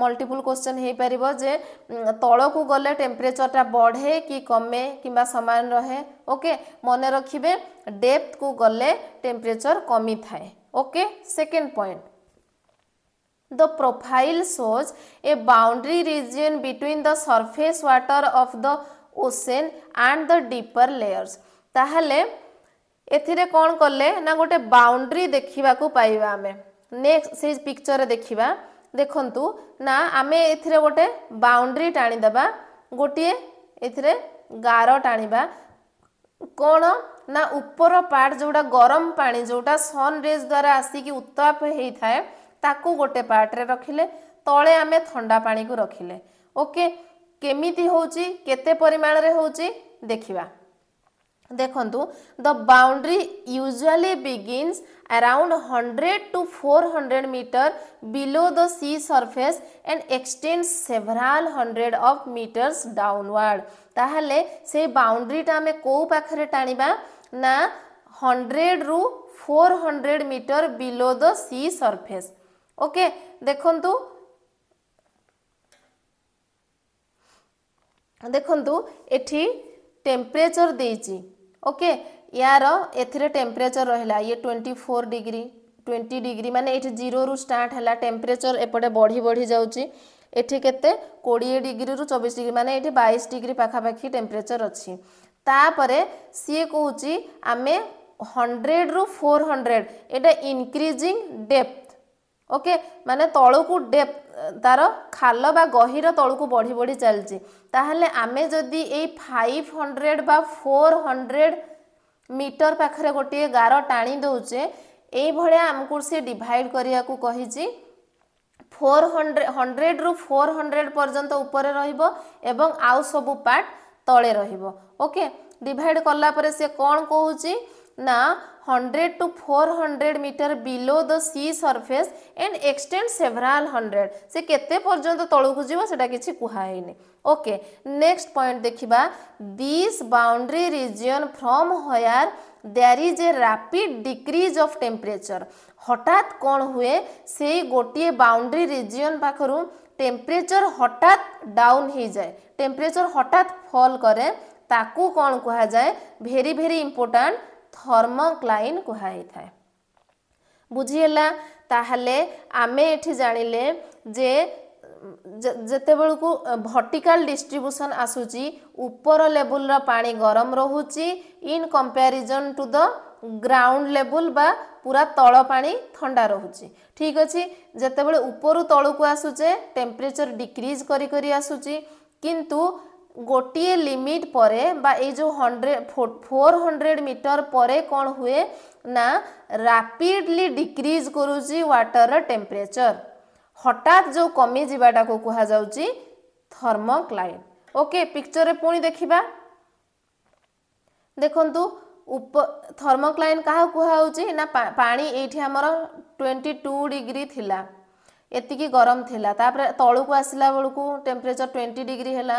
মল্টিপুল কোশ্চেন হয়ে পারিব যে তলকু গলে টেম্পরেচরটা বড়ে কি কমে কিংবা সমান রহে ওকে মনে রাখবে ডেপ্থ কু গলে টেম্পরেচর কমি থাকে okay second point the profile shows a boundary region between the surface water of the ocean and the deeper layers তাহলে এথিরে কোন কলে না গোটে বাউন্ডারি দেখিবাকু পাইবা আমি নেক্সট সেই পিকচারে দেখিবা দেখন্তু না আমি এথিরে গোটে বাউন্ডারি টানি দেবা গোটিয়ে এথিরে গার টানিবা কোন ନା ଉପର ପାର୍ଟ ଯେଉଁଟା ଗରମ ପାଣି ଯେଉଁଟା ସନ୍ରେଜ୍ ଦ୍ୱାରା ଆସିକି ଉତ୍ତାପ ହେଇଥାଏ ତାକୁ ଗୋଟେ ପାର୍ଟରେ ରଖିଲେ ତଳେ ଆମେ ଥଣ୍ଡା ପାଣିକୁ ରଖିଲେ ଓକେ କେମିତି ହେଉଛି କେତେ ପରିମାଣରେ ହେଉଛି ଦେଖିବା ଦେଖନ୍ତୁ the boundary usually begins around hundred to four hundred metre below the sea surface and extend several hundred of metres downward ତାହେଲେ ସେଇ ବାଉଣ୍ଡ୍ରିଟା ଆମେ କେଉଁ ପାଖରେ ଟାଣିବା ନା ହଣ୍ଡ୍ରେଡ଼ରୁ four hundred metre below the sea surface okay ଦେଖନ୍ତୁ ଦେଖନ୍ତୁ ଏଠି ଟେମ୍ପରେଚର ଦେଇଛି ଓକେ ୟାର ଏଥିରେ ଟେମ୍ପରେଚର ରହିଲା ଇଏ twenty four degree twenty degree ମାନେ ଏଠି ଜିରୋରୁ ଷ୍ଟାର୍ଟ ହେଲା ଟେମ୍ପରେଚର ଏପଟେ ବଢ଼ି ବଢ଼ି ଯାଉଛି ଏଠି କେତେ କୋଡ଼ିଏ ଡିଗ୍ରୀରୁ ଚବିଶ ଡିଗ୍ରୀ ମାନେ ଏଠି ବାଇଶ ଡିଗ୍ରୀ ପାଖାପାଖି ଟେମ୍ପରେଚର ଅଛି ତାପରେ ସିଏ କହୁଛି ଆମେ ହଣ୍ଡ୍ରେଡ଼ରୁ ଫୋର୍ ହଣ୍ଡ୍ରେଡ଼ ଏଇଟା ଇନକ୍ରିଜିଂ ଡେପ୍ଥ ଓକେ ମାନେ ତଳକୁ ଡେପ୍ ତାର ଖାଲ ବା ଗହିର ତଳକୁ ବଢ଼ି ବଢ଼ି ଚାଲିଛି ତାହେଲେ ଆମେ ଯଦି ଏଇ ଫାଇଭ୍ ହଣ୍ଡ୍ରେଡ଼ ବା ଫୋର୍ ହଣ୍ଡ୍ରେଡ଼ ମିଟର ପାଖରେ ଗୋଟିଏ ଗାର ଟାଣି ଦେଉଛେ ଏଇଭଳିଆ ଆମକୁ ସେ ଡିଭାଇଡ଼ କରିବାକୁ କହିଛି ଫୋର୍ ହଣ୍ଡ୍ରେଡ଼ ହଣ୍ଡ୍ରେଡ଼ରୁ ଫୋର୍ ହଣ୍ଡ୍ରେଡ଼ ପର୍ଯ୍ୟନ୍ତ ଉପରେ ରହିବ ଏବଂ ଆଉ ସବୁ ପାର୍ଟ ତଳେ ରହିବ ওকে ডিভাইড কলাপরে সে কণ কুচি না hundred to four hundred metre below the sea surface and extend several hundred সে কেতে পর্যন্ত তলকু যাব সেটা কিছু কুহাইনি ওকে নেক্সট পয়েন্ট দেখিবা this boundary region from where there is a rapid decrease of temperature হঠাৎ কোণ হুয়ে সেই গোটিয়ে বাউন্ডারি রিজিয়ন পাখু টেম্পরেচর হঠাৎ ডাউন হয়ে যায় টেম্পরেচর হঠাৎ ফল করে ତାକୁ କ'ଣ କୁହାଯାଏ ଭେରି ଭେରି ଇମ୍ପୋର୍ଟାଣ୍ଟ ଥର୍ମୋକ୍ଲାଇନ୍ କୁହାଯାଇଥାଏ ବୁଝିହେଲା ତାହେଲେ ଆମେ ଏଠି ଜାଣିଲେ ଯେ ଯେତେବେଳକୁ ଭର୍ଟିକାଲ ଡିଷ୍ଟ୍ରିବ୍ୟୁସନ୍ ଆସୁଛି ଉପର ଲେବୁଲର ପାଣି ଗରମ ରହୁଛି in comparison to the ground ଲେବୁଲ ବା ପୁରା ତଳ ପାଣି ଥଣ୍ଡା ରହୁଛି ଠିକ୍ ଅଛି ଯେତେବେଳେ ଉପରୁ ତଳକୁ ଆସୁଛେ ଟେମ୍ପରେଚର ଡିକ୍ରିଜ୍ କରି କରି ଆସୁଛି କିନ୍ତୁ ଗୋଟିଏ ଲିମିଟ୍ ପରେ ବା ଏଇ ଯେଉଁ ହଣ୍ଡ୍ରେଡ଼ ଫୋର୍ ହଣ୍ଡ୍ରେଡ଼ ମିଟର ପରେ କ'ଣ ହୁଏ ନା ରାପିଡ଼ଲି ଡିକ୍ରିଜ୍ କରୁଛି ୱାଟରର ଟେମ୍ପରେଚର୍ ହଠାତ୍ ଯେଉଁ କମିଯିବାଟାକୁ କୁହାଯାଉଛି ଥର୍ମୋକ୍ଲାଇନ୍ ଓକେ ପିକ୍ଚରରେ ପୁଣି ଦେଖିବା ଦେଖନ୍ତୁ ଉପ ଥର୍ମୋକ୍ଲାଇନ୍ କାହା କୁହାହେଉଛି ନା ପାଣି ଏଇଠି ଆମର ଟ୍ୱେଣ୍ଟି ଟୁ ଡିଗ୍ରୀ ଥିଲା ଏତିକି ଗରମ ଥିଲା ତାପରେ ତଳକୁ ଆସିଲା ବେଳକୁ ଟେମ୍ପରେଚର୍ ଟ୍ୱେଣ୍ଟି ଡିଗ୍ରୀ ହେଲା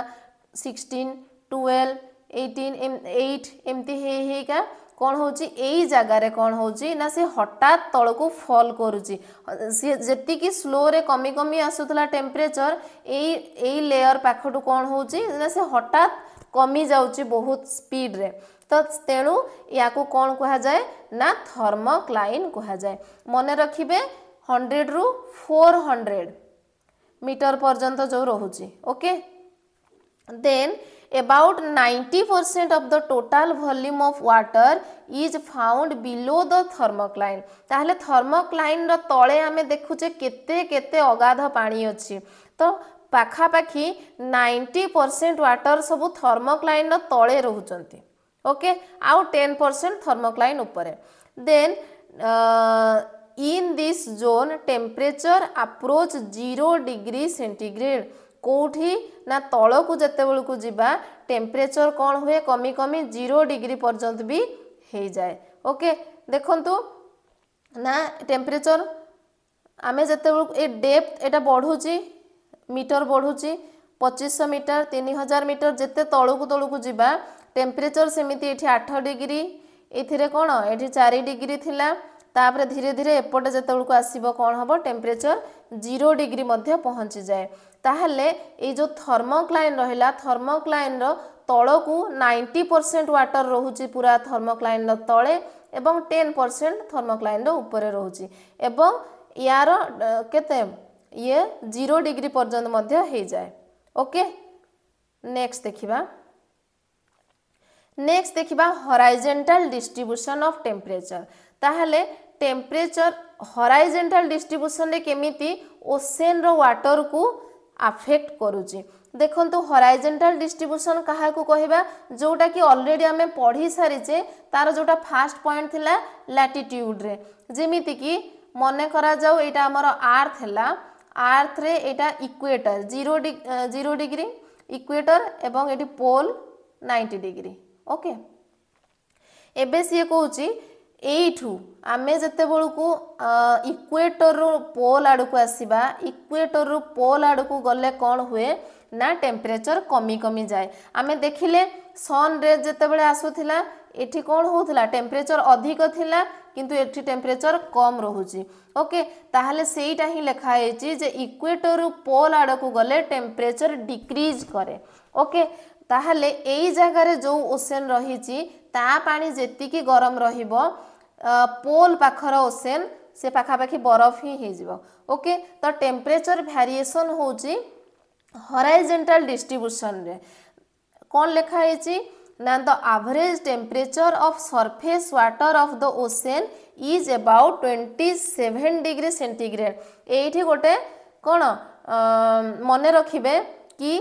ସିକ୍ସଟିନ୍ ଟୁଏଲ୍ଭ ଏଇଟିନ୍ ଏଇଟ୍ ଏମିତି ହେଇ ହେଇକା କ'ଣ ହେଉଛି ଏଇ ଜାଗାରେ କ'ଣ ହେଉଛି ନା ସେ ହଠାତ୍ ତଳକୁ ଫଲ୍ କରୁଛି ସିଏ ଯେତିକି ସ୍ଲୋରେ କମି କମି ଆସୁଥିଲା ଟେମ୍ପରେଚର ଏଇ ଏଇ ଲେୟର ପାଖଠୁ କ'ଣ ହେଉଛି ନା ସେ ହଠାତ୍ କମି ଯାଉଛି ବହୁତ ସ୍ପିଡ଼ରେ ତ ତେଣୁ ୟାକୁ କ'ଣ କୁହାଯାଏ ନା ଥର୍ମୋକ୍ଲାଇନ୍ କୁହାଯାଏ ମନେ ରଖିବେ ହଣ୍ଡ୍ରେଡ଼ରୁ ଫୋର୍ ହଣ୍ଡ୍ରେଡ଼ ମିଟର ପର୍ଯ୍ୟନ୍ତ ଯେଉଁ ରହୁଛି okay then about 90% of the total volume of water is found below the thermocline tahale thermocline ra ame dekhu je kete kete agadha pani achi to pakha pakhi 90% water sabu thermocline ra তলে rahuchanti okay au 10% thermocline upare then uh, in this zone temperature approach 0 degree centigrade কোউঠি না তলকু যেতবেলকু যা টেম্পরেচর কম হুয়ে কমি কমি zero degree পর্যন্ত B হয়ে যায় ওকে দেখুন না টেম্পরেচর আমি যেতবেল এ ডেপথ এটা বড়ুছি মিটর বড়ুছি পঁচিশশো মিটার তিন হাজার মিটর যেতে তলকু তলকু যা টেম্পরেচর সেমিতি এটি আঠ ডিগ্রি এতে কোণ এটি চারি ডিগ্রি লা ତାପରେ ଧୀରେ ଧୀରେ ଏପଟେ ଯେତେବେଳକୁ ଆସିବ କ'ଣ ହେବ ଟେମ୍ପରେଚର ଜିରୋ ଡିଗ୍ରୀ ମଧ୍ୟ ପହଞ୍ଚିଯାଏ ତାହେଲେ ଏଇ ଯେଉଁ ଥର୍ମୋକ୍ଲାଇନ୍ ରହିଲା ଥର୍ମୋକ୍ଲାଇନ୍ର ତଳକୁ ନାଇଣ୍ଟି ପରସେଣ୍ଟ ୱାଟର ରହୁଛି ପୁରା ଥର୍ମୋକ୍ଲାଇନ୍ର ତଳେ ଏବଂ ଟେନ୍ ପରସେଣ୍ଟ ଥର୍ମୋକ୍ଲାଇନ୍ର ଉପରେ ରହୁଛି ଏବଂ ୟାର କେତେ ଇଏ ଜିରୋ ଡିଗ୍ରୀ ପର୍ଯ୍ୟନ୍ତ ମଧ୍ୟ ହେଇଯାଏ ଓକେ ନେକ୍ସଟ ଦେଖିବା ନେକ୍ସଟ ଦେଖିବା ହରାଇଜେଣ୍ଟାଲ ଡିଷ୍ଟ୍ରିବ୍ୟୁସନ୍ ଅଫ୍ ଟେମ୍ପରେଚର ତାହେଲେ টেম্পরেচর হরাইজেন্টাল ডিস্ট্রিব্যুশনরে কেমিতি ওসেনর ওয়াটরকু আফেক্ট করুচি দেখন্তু হরাইজেন্টাল ডিস্ট্রিব্যুশন কাহাকু কহিবা যোটা কি অলরেডি আমি পড়ি সারিছে তার যোটা ফার্স্ট পয়েন্ট থিলা ল্যাটিটিউডরে যেমিতি কি মনে করা যাও এটা আমার আর্থ হেলা আর্থরে এটা equator zero zero degree equator এবং এটি পোল নাইনটি ডিগ্রি ওকে এবে সি কৌছি এইঠু ଆମେ ଯେତେବେଳକୁ ଇକ୍ୱେଟରରୁ ପୋଲ୍ ଆଡ଼କୁ ଆସିବା ଇକ୍ୱେଟରରୁ ପୋଲ୍ ଆଡ଼କୁ ଗଲେ କ'ଣ ହୁଏ ନା ଟେମ୍ପରେଚର କମି କମିଯାଏ ଆମେ ଦେଖିଲେ ସନ୍ ରେଜ୍ ଯେତେବେଳେ ଆସୁଥିଲା ଏଠି କ'ଣ ହେଉଥିଲା ଟେମ୍ପରେଚର ଅଧିକ ଥିଲା কিন্তু এটি টেম্পরেচর কম রহুচি ওকে তাহলে সেইটা হি লেখা হয়েছি যে ইকুয়েটরু পোল আড়কু গলে টেম্পরেচর ডিক্রিজ করে ওকে তাহলে এই জায়গায় যে ওসেন রয়েছে তা পানি যেতিকি গরম রহব পোল পাখর ওসেন সে পাখাপাখি বরফ হি হয়েযিব ওকে তো টেম্পরেচর ভ্যারিয়েসন হচ্ছে হরাইজেন্টাল ডিস্ট্রিব্যুশনরে কোণ লেখা হয়েছে ना the average temperature of surface water of the ocean is about 27 degree centigrade एठी गोटे कोन मने रखिबे कि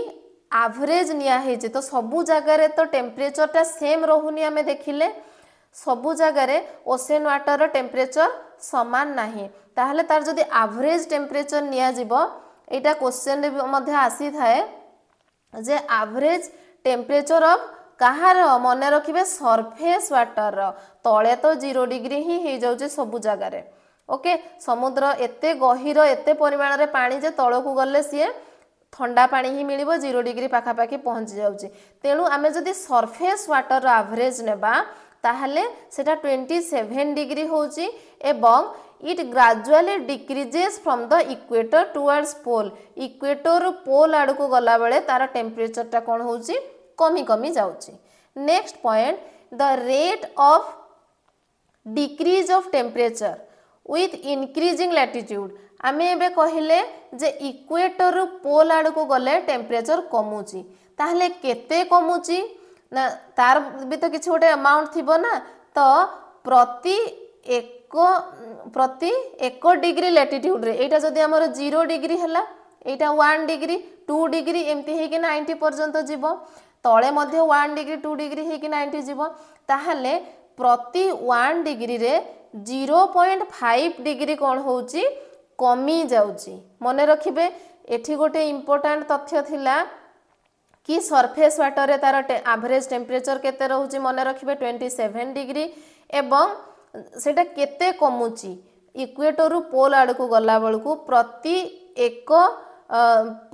एवरेज निया हे जे तो सब जगह रे तो टेम्परेचर टा सेम रहूनी हमें देखिले সবু জায়গায় ওসেন ওয়াটার টেম্পরেচর সমান না তাহলে তার যদি আভরেজ টেম্পরেচর নিয়াযিব এইটা কোশ্চেন মধ্যে আসি থাকে যে আভরেজ টেম্পরেচর অফ কাহার মনে রাখবে সরফেস ওয়াটর তলে তো জিরো ডিগ্রি হি হয়ে যাচ্ছে সবু জায়গায় ওকে সমুদ্র এতে গভীর এতে পরিমাণের পানি যে তলকু গলে সিয়ে থা পা হি মিলব জিরো ডিগ্রি পাখাপাখি পৌঁছি যাচ্ছে তেমন আমি যদি সরফেস ওয়াটর আভরেজ নেবা তাহলে সেটা টোয়েন্টি সেভেন ডিগ্রি হচ্ছে এবং it gradually decreases from the equator towards pole equator pole আড়ক গলাবেলে তার টেম্পরেচরটা কম হচ্ছে কমি কমি যাচ্ছে next point the rate of decrease of temperature with increasing latitude আমি এবে কহিলে যে ইকুয়েটর পোল আড়ক গলে টেম্পরেচর কমুচি তাহলে কেতে কমুচি ନା ତାର ବି ତ କିଛି ଗୋଟେ ଆମାଉଣ୍ଟ ଥିବ ନା ତ ପ୍ରତି ଏକ ପ୍ରତି ଏକ ଡିଗ୍ରୀ ଲାଟିଟ୍ୟୁଡ଼୍ରେ ଏଇଟା ଯଦି ଆମର ଜିରୋ ଡିଗ୍ରୀ ହେଲା ଏଇଟା ୱାନ୍ ଡିଗ୍ରୀ ଟୁ ଡିଗ୍ରୀ ଏମିତି ହେଇକି ନାଇଣ୍ଟି ପର୍ଯ୍ୟନ୍ତ ଯିବ ତଳେ ମଧ୍ୟ ୱାନ୍ ଡିଗ୍ରୀ ଟୁ ଡିଗ୍ରୀ ହେଇକି ନାଇଣ୍ଟି ଯିବ ତାହେଲେ ପ୍ରତି ୱାନ୍ ଡିଗ୍ରୀରେ ଜିରୋ ପଏଣ୍ଟ ଫାଇଭ୍ ଡିଗ୍ରୀ କ'ଣ ହେଉଛି କମିଯାଉଛି ମନେ ରଖିବେ ଏଠି ଗୋଟେ ଇମ୍ପୋର୍ଟାଣ୍ଟ ତଥ୍ୟ ଥିଲା कि सरफेस वाटर तार आभरेज टेम्परेचर के रोचे मन रखिए ट्वेंटी सेभेन डिग्री एवं ସେଇଟା କେତେ କମୁଛି ଇକ୍ୱେଟରରୁ ପୋଲ୍ ଆଡ଼କୁ ଗଲାବେଳକୁ ପ୍ରତି ଏକ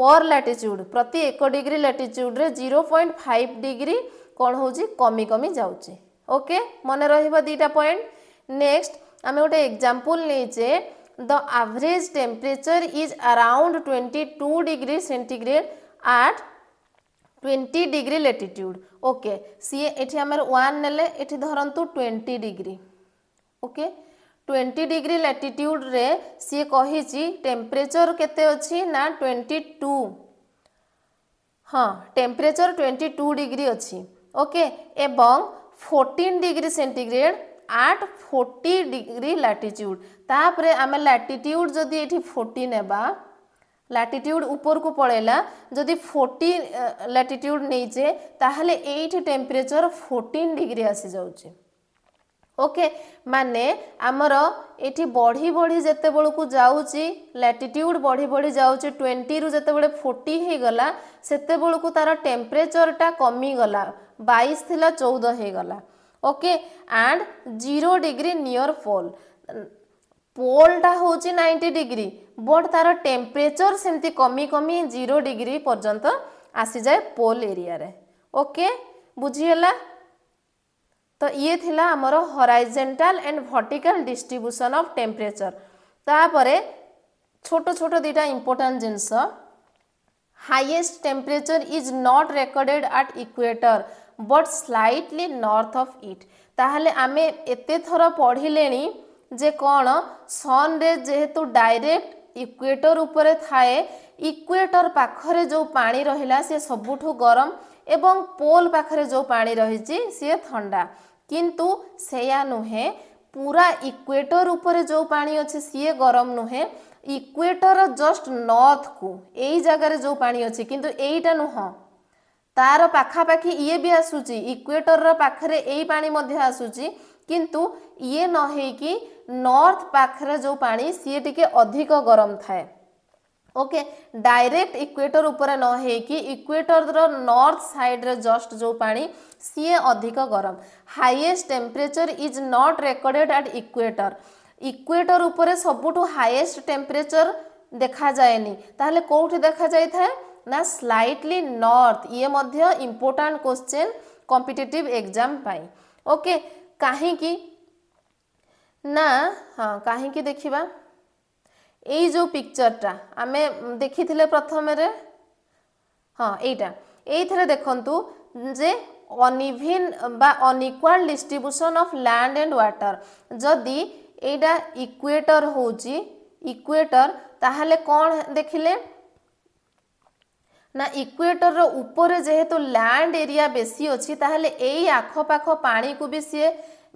ପର୍ ଲାଟିଚ୍ୟୁଡ଼୍ ପ୍ରତି ଏକ ଡିଗ୍ରୀ ଲାଟିଚ୍ୟୁଡ଼୍ରେ ଜିରୋ ପଏଣ୍ଟ ଫାଇଭ୍ ଡିଗ୍ରୀ କ'ଣ ହେଉଛି କମି କମି ଯାଉଛି ଓକେ ମନେ ରହିବ ଦୁଇଟା ପଏଣ୍ଟ ନେକ୍ସଟ ଆମେ ଗୋଟେ ଏକ୍ଜାମ୍ପଲ୍ ନେଇଛେ the average temperature is around twenty two degree centigrade at twenty degree latitude okay सी ये आम वन ने धरतु twenty degree okay twenty degree latitude रे सी कही टेम्परेचर के ट्वेंटी टू हाँ टेम्परेचर ट्वेंटी टू डिग्री अच्छी ओके एवं fourteen degree centigrade at forty degree latitude तापर आम लाटिट्यूड जदि ये फोर्टी नेबा ল্যাটিটিউড উপরকু পড়াইলা যদি ফোর্টিন ল্যাটিটিউড নেইছে তাহলে এইটি টেম্পরেচর ফোর্টিন ডিগ্রি আসিযাচ্ছে ওকে মানে আমার এটি বড়ি বড়ি যেতবেলকু যাচ্ছি ল্যাটিটিউড বড়ি বড়ি যাচ্ছি টোয়েন্টি রু যেতবে ফোর্টি হয়েগলা সেতবেলকু তার টেম্পরেচরটা কমিগলা বাইশ লা চৌদ হয়েগলা okay and zero degree near pole ପୋଲ୍ଟା ହେଉଛି ନାଇଣ୍ଟି ଡିଗ୍ରୀ ବଟ୍ ତାର ଟେମ୍ପରେଚର୍ ସେମିତି କମି କମି ଜିରୋ ଡିଗ୍ରୀ ପର୍ଯ୍ୟନ୍ତ ଆସିଯାଏ ପୋଲ୍ ଏରିଆରେ ଓକେ ବୁଝିହେଲା ତ ଇଏ ଥିଲା ଆମର horizontal and vertical distribution of temperature ତାପରେ ଛୋଟ ଛୋଟ ଦୁଇଟା ଇମ୍ପୋର୍ଟାଣ୍ଟ ଜିନିଷ highest temperature is not recorded at equator but slightly north of it ତାହେଲେ ଆମେ ଏତେ ଥର ପଢ଼ିଲେଣି যে কোণ সনরেজ যেহেতু ডাইরেক্ট ইকুয়েটর উপরে থাকে ইকুয়েটর পাখরে যে পাঁচ রহিলা সে সবুঠু গরম এবং পোল পাখরে যে পাঁচ রয়েছে সি থা কিন্তু সেয়া নুহে পুরা ইকুয়েটর উপরে যে পাঁচ অছে সি গরম নুহে ইকুয়েটর জস্ট নর্থ কু এই জায়গার যে পাঁচ অছে কিন্তু এইটা নুহ তার পাখাপাখি ইয়ে বি আসুচি ইকুয়েটর পাখে এই পাঁচ আসুচি কিন্তু ଇଏ ନ ହେଇକି ନର୍ଥ ପାଖରେ ଯେଉଁ ପାଣି ସିଏ ଟିକେ ଅଧିକ ଗରମ ଥାଏ ଓକେ ଡାଇରେକ୍ଟ ଇକ୍ୱେଟର ଉପରେ ନ ହେଇକି ଇକ୍ୱେଟରର ନର୍ଥ ସାଇଡ଼ରେ ଜଷ୍ଟ ଯେଉଁ ପାଣି ସିଏ ଅଧିକ ଗରମ highest temperature is not recorded at equator equator ଉପରେ ସବୁଠୁ ହାଇଏଷ୍ଟ ଟେମ୍ପରେଚର ଦେଖାଯାଏନି ତାହେଲେ କେଉଁଠି ଦେଖାଯାଇଥାଏ ନା ସ୍ଲାଇଟଲି ନର୍ଥ ଇଏ ମଧ୍ୟ ଇମ୍ପୋର୍ଟାଣ୍ଟ କୋଶ୍ଚେନ୍ କମ୍ପିଟେଟିଭ୍ ଏକ୍ଜାମ୍ ପାଇଁ ଓକେ କାହିଁକି ନା ହଁ କାହିଁକି ଦେଖିବା ଏଇ ଯେଉଁ ପିକ୍ଚରଟା ଆମେ ଦେଖିଥିଲେ ପ୍ରଥମରେ ହଁ ଏଇଟା ଏଇଥିରେ ଦେଖନ୍ତୁ ଯେ অনিভিন বা unequal distribution of land and water যদি এইটা ইকুয়েটর হচ্ছে ইকুয়েটর তাহলে কোণ দেখিলে না ইকুয়েটর উপরে যেহেতু ল্যান্ড এরিয়া বেশি অছি তাহলে এই আখপাখ পাঁকু বি সি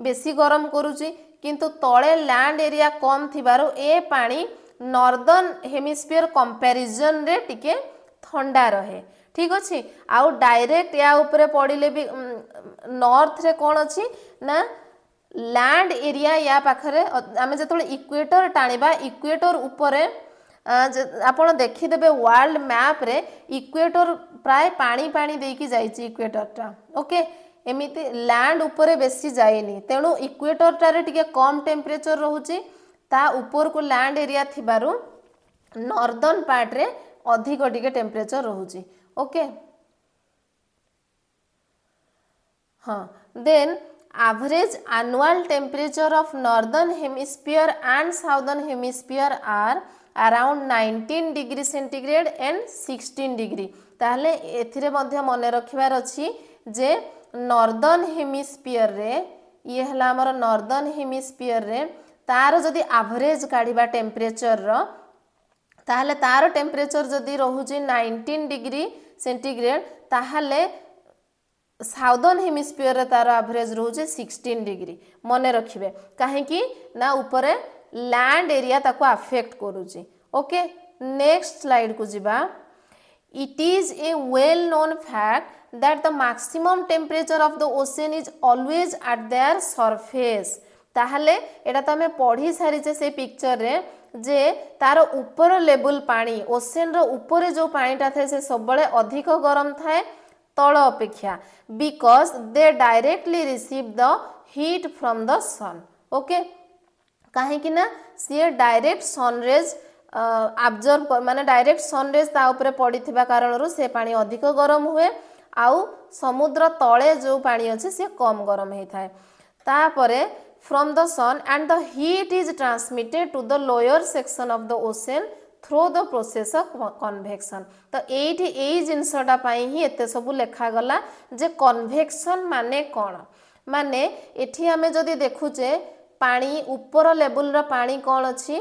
বেশি গরম করুচি କିନ୍ତୁ ତଳେ ଲ୍ୟାଣ୍ଡ ଏରିଆ କମ୍ ଥିବାରୁ ଏ ପାଣି ନର୍ଦର୍ନ ହେମିସ୍ଫିୟର କମ୍ପାରିଜନରେ ଟିକେ ଥଣ୍ଡା ରହେ ଠିକ୍ ଅଛି ଆଉ ଡାଇରେକ୍ଟ ୟା ଉପରେ ପଡ଼ିଲେ ବି ନର୍ଥରେ କ'ଣ ଅଛି ନା ଲ୍ୟାଣ୍ଡ ଏରିଆ ୟା ପାଖରେ ଆମେ ଯେତେବେଳେ ଇକ୍ୱେଟର ଟାଣିବା ଇକ୍ୱେଟର ଉପରେ ଆପଣ ଦେଖିଦେବେ ୱାର୍ଲଡ ମ୍ୟାପ୍ରେ ଇକ୍ୱେଟର ପ୍ରାୟ ପାଣି ପାଣି ଦେଇକି ଯାଇଛି ଇକ୍ୱେଟରଟା ଓକେ এমিতি ল্যান্ড উপরে বেশি যায়নি তেণু ইকুয়েটরটারে টিকে কম টেম্পরেচর রহুচি তা উপরকু ল্যান্ড এরিয়া থিবারু নর্দর্ন পার্টরে অধিক টিকে টেম্পরেচর রহুচি ওকে হ্যাঁ দেন average annual temperature of northern hemisphere and southern hemisphere are around 19 degree centigrade and 16 degree তাহলে এথিরে মধ্যে মনে রাখিবার অছি যে नर्दर्ण हेमिस्पियर रे ये आम नर्दर्ण हेमिस्पियर रे तार जदि आभरेज काढ़ा टेम्परेचर रहा तार टेम्परेचर जदि रोज नाइंटीन डिग्री सेंटीग्रेड ताहले साउदर्ण रे तार आभरेज रोचे सिक्सटीन डिग्री मन रखिए कहीं ना उपरे लैंड एरिया अफेक्ट करुच्चे ओके नेक्स्ट स्लाइड को जीवा it is a well known fact that the maximum temperature of the ocean is always at their surface তাহলে এটা তো আমি পড়ি সারিছে সেই পিকচরে যে তার উপর লেবুল পানি ওসেনর উপরে যে পানিটা থাকে সে সবুলে অধিক গরম থাকে তল অপেক্ষা because they directly receive the heat from the sun okay কাহিঁকি না সি ডাইরেক্ট সনরেজ আবজর্ভ মানে ডাইরেক্ট সনরেজ তা উপরে পড়ি কারণর সে পানি অধিক গরম হুয়ে ଆଉ ସମୁଦ୍ର ତଳେ ଯେଉଁ ପାଣି ଅଛି ସିଏ କମ୍ ଗରମ ହେଇଥାଏ ତାପରେ from the sun and the heat is transmitted to the lower section of the ocean through the process of convection তো এইটি এই জিনিসটা পাই হি এতে সবু লেখা গলা যে convection মানে কোন মানে এটি আমি যদি দেখুছে পানি উপর লেভেলর পানি কোন অছি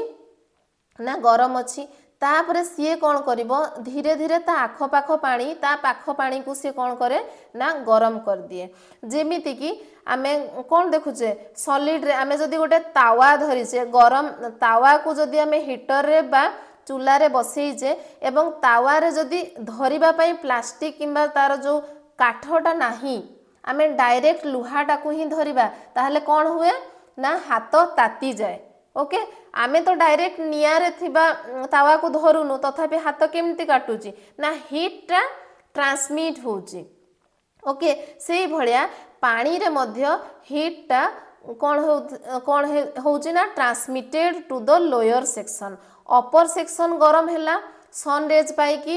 না গরম অছি ତାପରେ ସିଏ କ'ଣ କରିବ ଧୀରେ ଧୀରେ ତା ଆଖପାଖ ପାଣି ତା ପାଖ ପାଣିକୁ ସିଏ କ'ଣ କରେ ନା ଗରମ କରିଦିଏ ଯେମିତିକି ଆମେ କ'ଣ ଦେଖୁଛେ ସଲିଡ଼ରେ ଆମେ ଯଦି ଗୋଟେ ତାୱା ଧରିଛେ ଗରମ ତାୱାକୁ ଯଦି ଆମେ ହିଟରରେ ବା ଚୁଲାରେ ବସେଇଛେ ଏବଂ ତାୱାରେ ଯଦି ଧରିବା ପାଇଁ ପ୍ଲାଷ୍ଟିକ୍ କିମ୍ବା ତାର ଯେଉଁ କାଠଟା ନାହିଁ ଆମେ ଡାଇରେକ୍ଟ ଲୁହାଟାକୁ ହିଁ ଧରିବା ତାହେଲେ କ'ଣ ହୁଏ ନା ହାତ ତାତିଯାଏ ওকে ଆମେ ତ ଡାଇରେକ୍ଟ ନିଆଁରେ ଥିବା ତାୱାକୁ ଧରୁନୁ ତଥାପି ହାତ କେମିତି କାଟୁଛି ନା ହିଟ୍ଟା ଟ୍ରାନ୍ସମିଟ୍ ହେଉଛି ଓକେ ସେଇଭଳିଆ ପାଣିରେ ମଧ୍ୟ ହିଟ୍ଟା କ'ଣ ହେଉ କ'ଣ ହେଉଛି ନା transmitted to the lower section upper section ଗରମ ହେଲା ସନ୍ରେଜ୍ ପାଇକି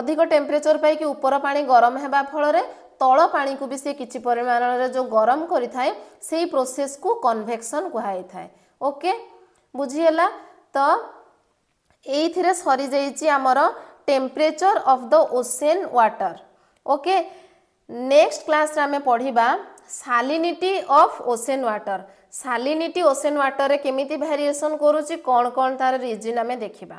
ଅଧିକ ଟେମ୍ପରେଚର୍ ପାଇକି ଉପର ପାଣି ଗରମ ହେବା ଫଳରେ ତଳ ପାଣିକୁ ବି ସେ କିଛି ପରିମାଣରେ ଯେଉଁ ଗରମ କରିଥାଏ ସେଇ ପ୍ରୋସେସ୍କୁ କନଭେକ୍ସନ୍ କୁହାଯାଇଥାଏ ଓକେ ବୁଝିହେଲା ତ ଏଇଥିରେ ସରିଯାଇଛି ଆମର temperature of the ocean water okay next କ୍ଲାସ୍ରେ ଆମେ ପଢ଼ିବା salinity of ocean water salinity ocean ୱାଟର୍ରେ କେମିତି ଭ୍ୟାରିଏସନ୍ କରୁଛି କ'ଣ କ'ଣ ତା'ର ରିଜିନ୍ ଆମେ ଦେଖିବା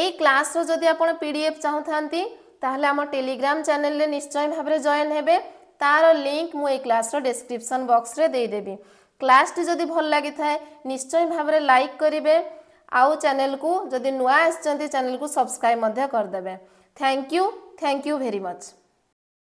ଏଇ କ୍ଲାସ୍ର ଯଦି ଆପଣ ପି ଡି ଏଫ୍ ଚାହୁଁଥାନ୍ତି ତାହେଲେ ଆମ ଟେଲିଗ୍ରାମ ଚ୍ୟାନେଲରେ ନିଶ୍ଚୟ ଭାବରେ ଜଏନ୍ ହେବେ ତାର ଲିଙ୍କ ମୁଁ ଏଇ କ୍ଲାସ୍ର ଡେସ୍କ୍ରିପସନ୍ ବକ୍ସରେ ଦେଇଦେବି क्लास टी जदि भल लगी था निश्चय भाव लाइक करेंगे आउ चेल को जदि नुआ आ चेल को सब्सक्राइब करदे thank you thank you very much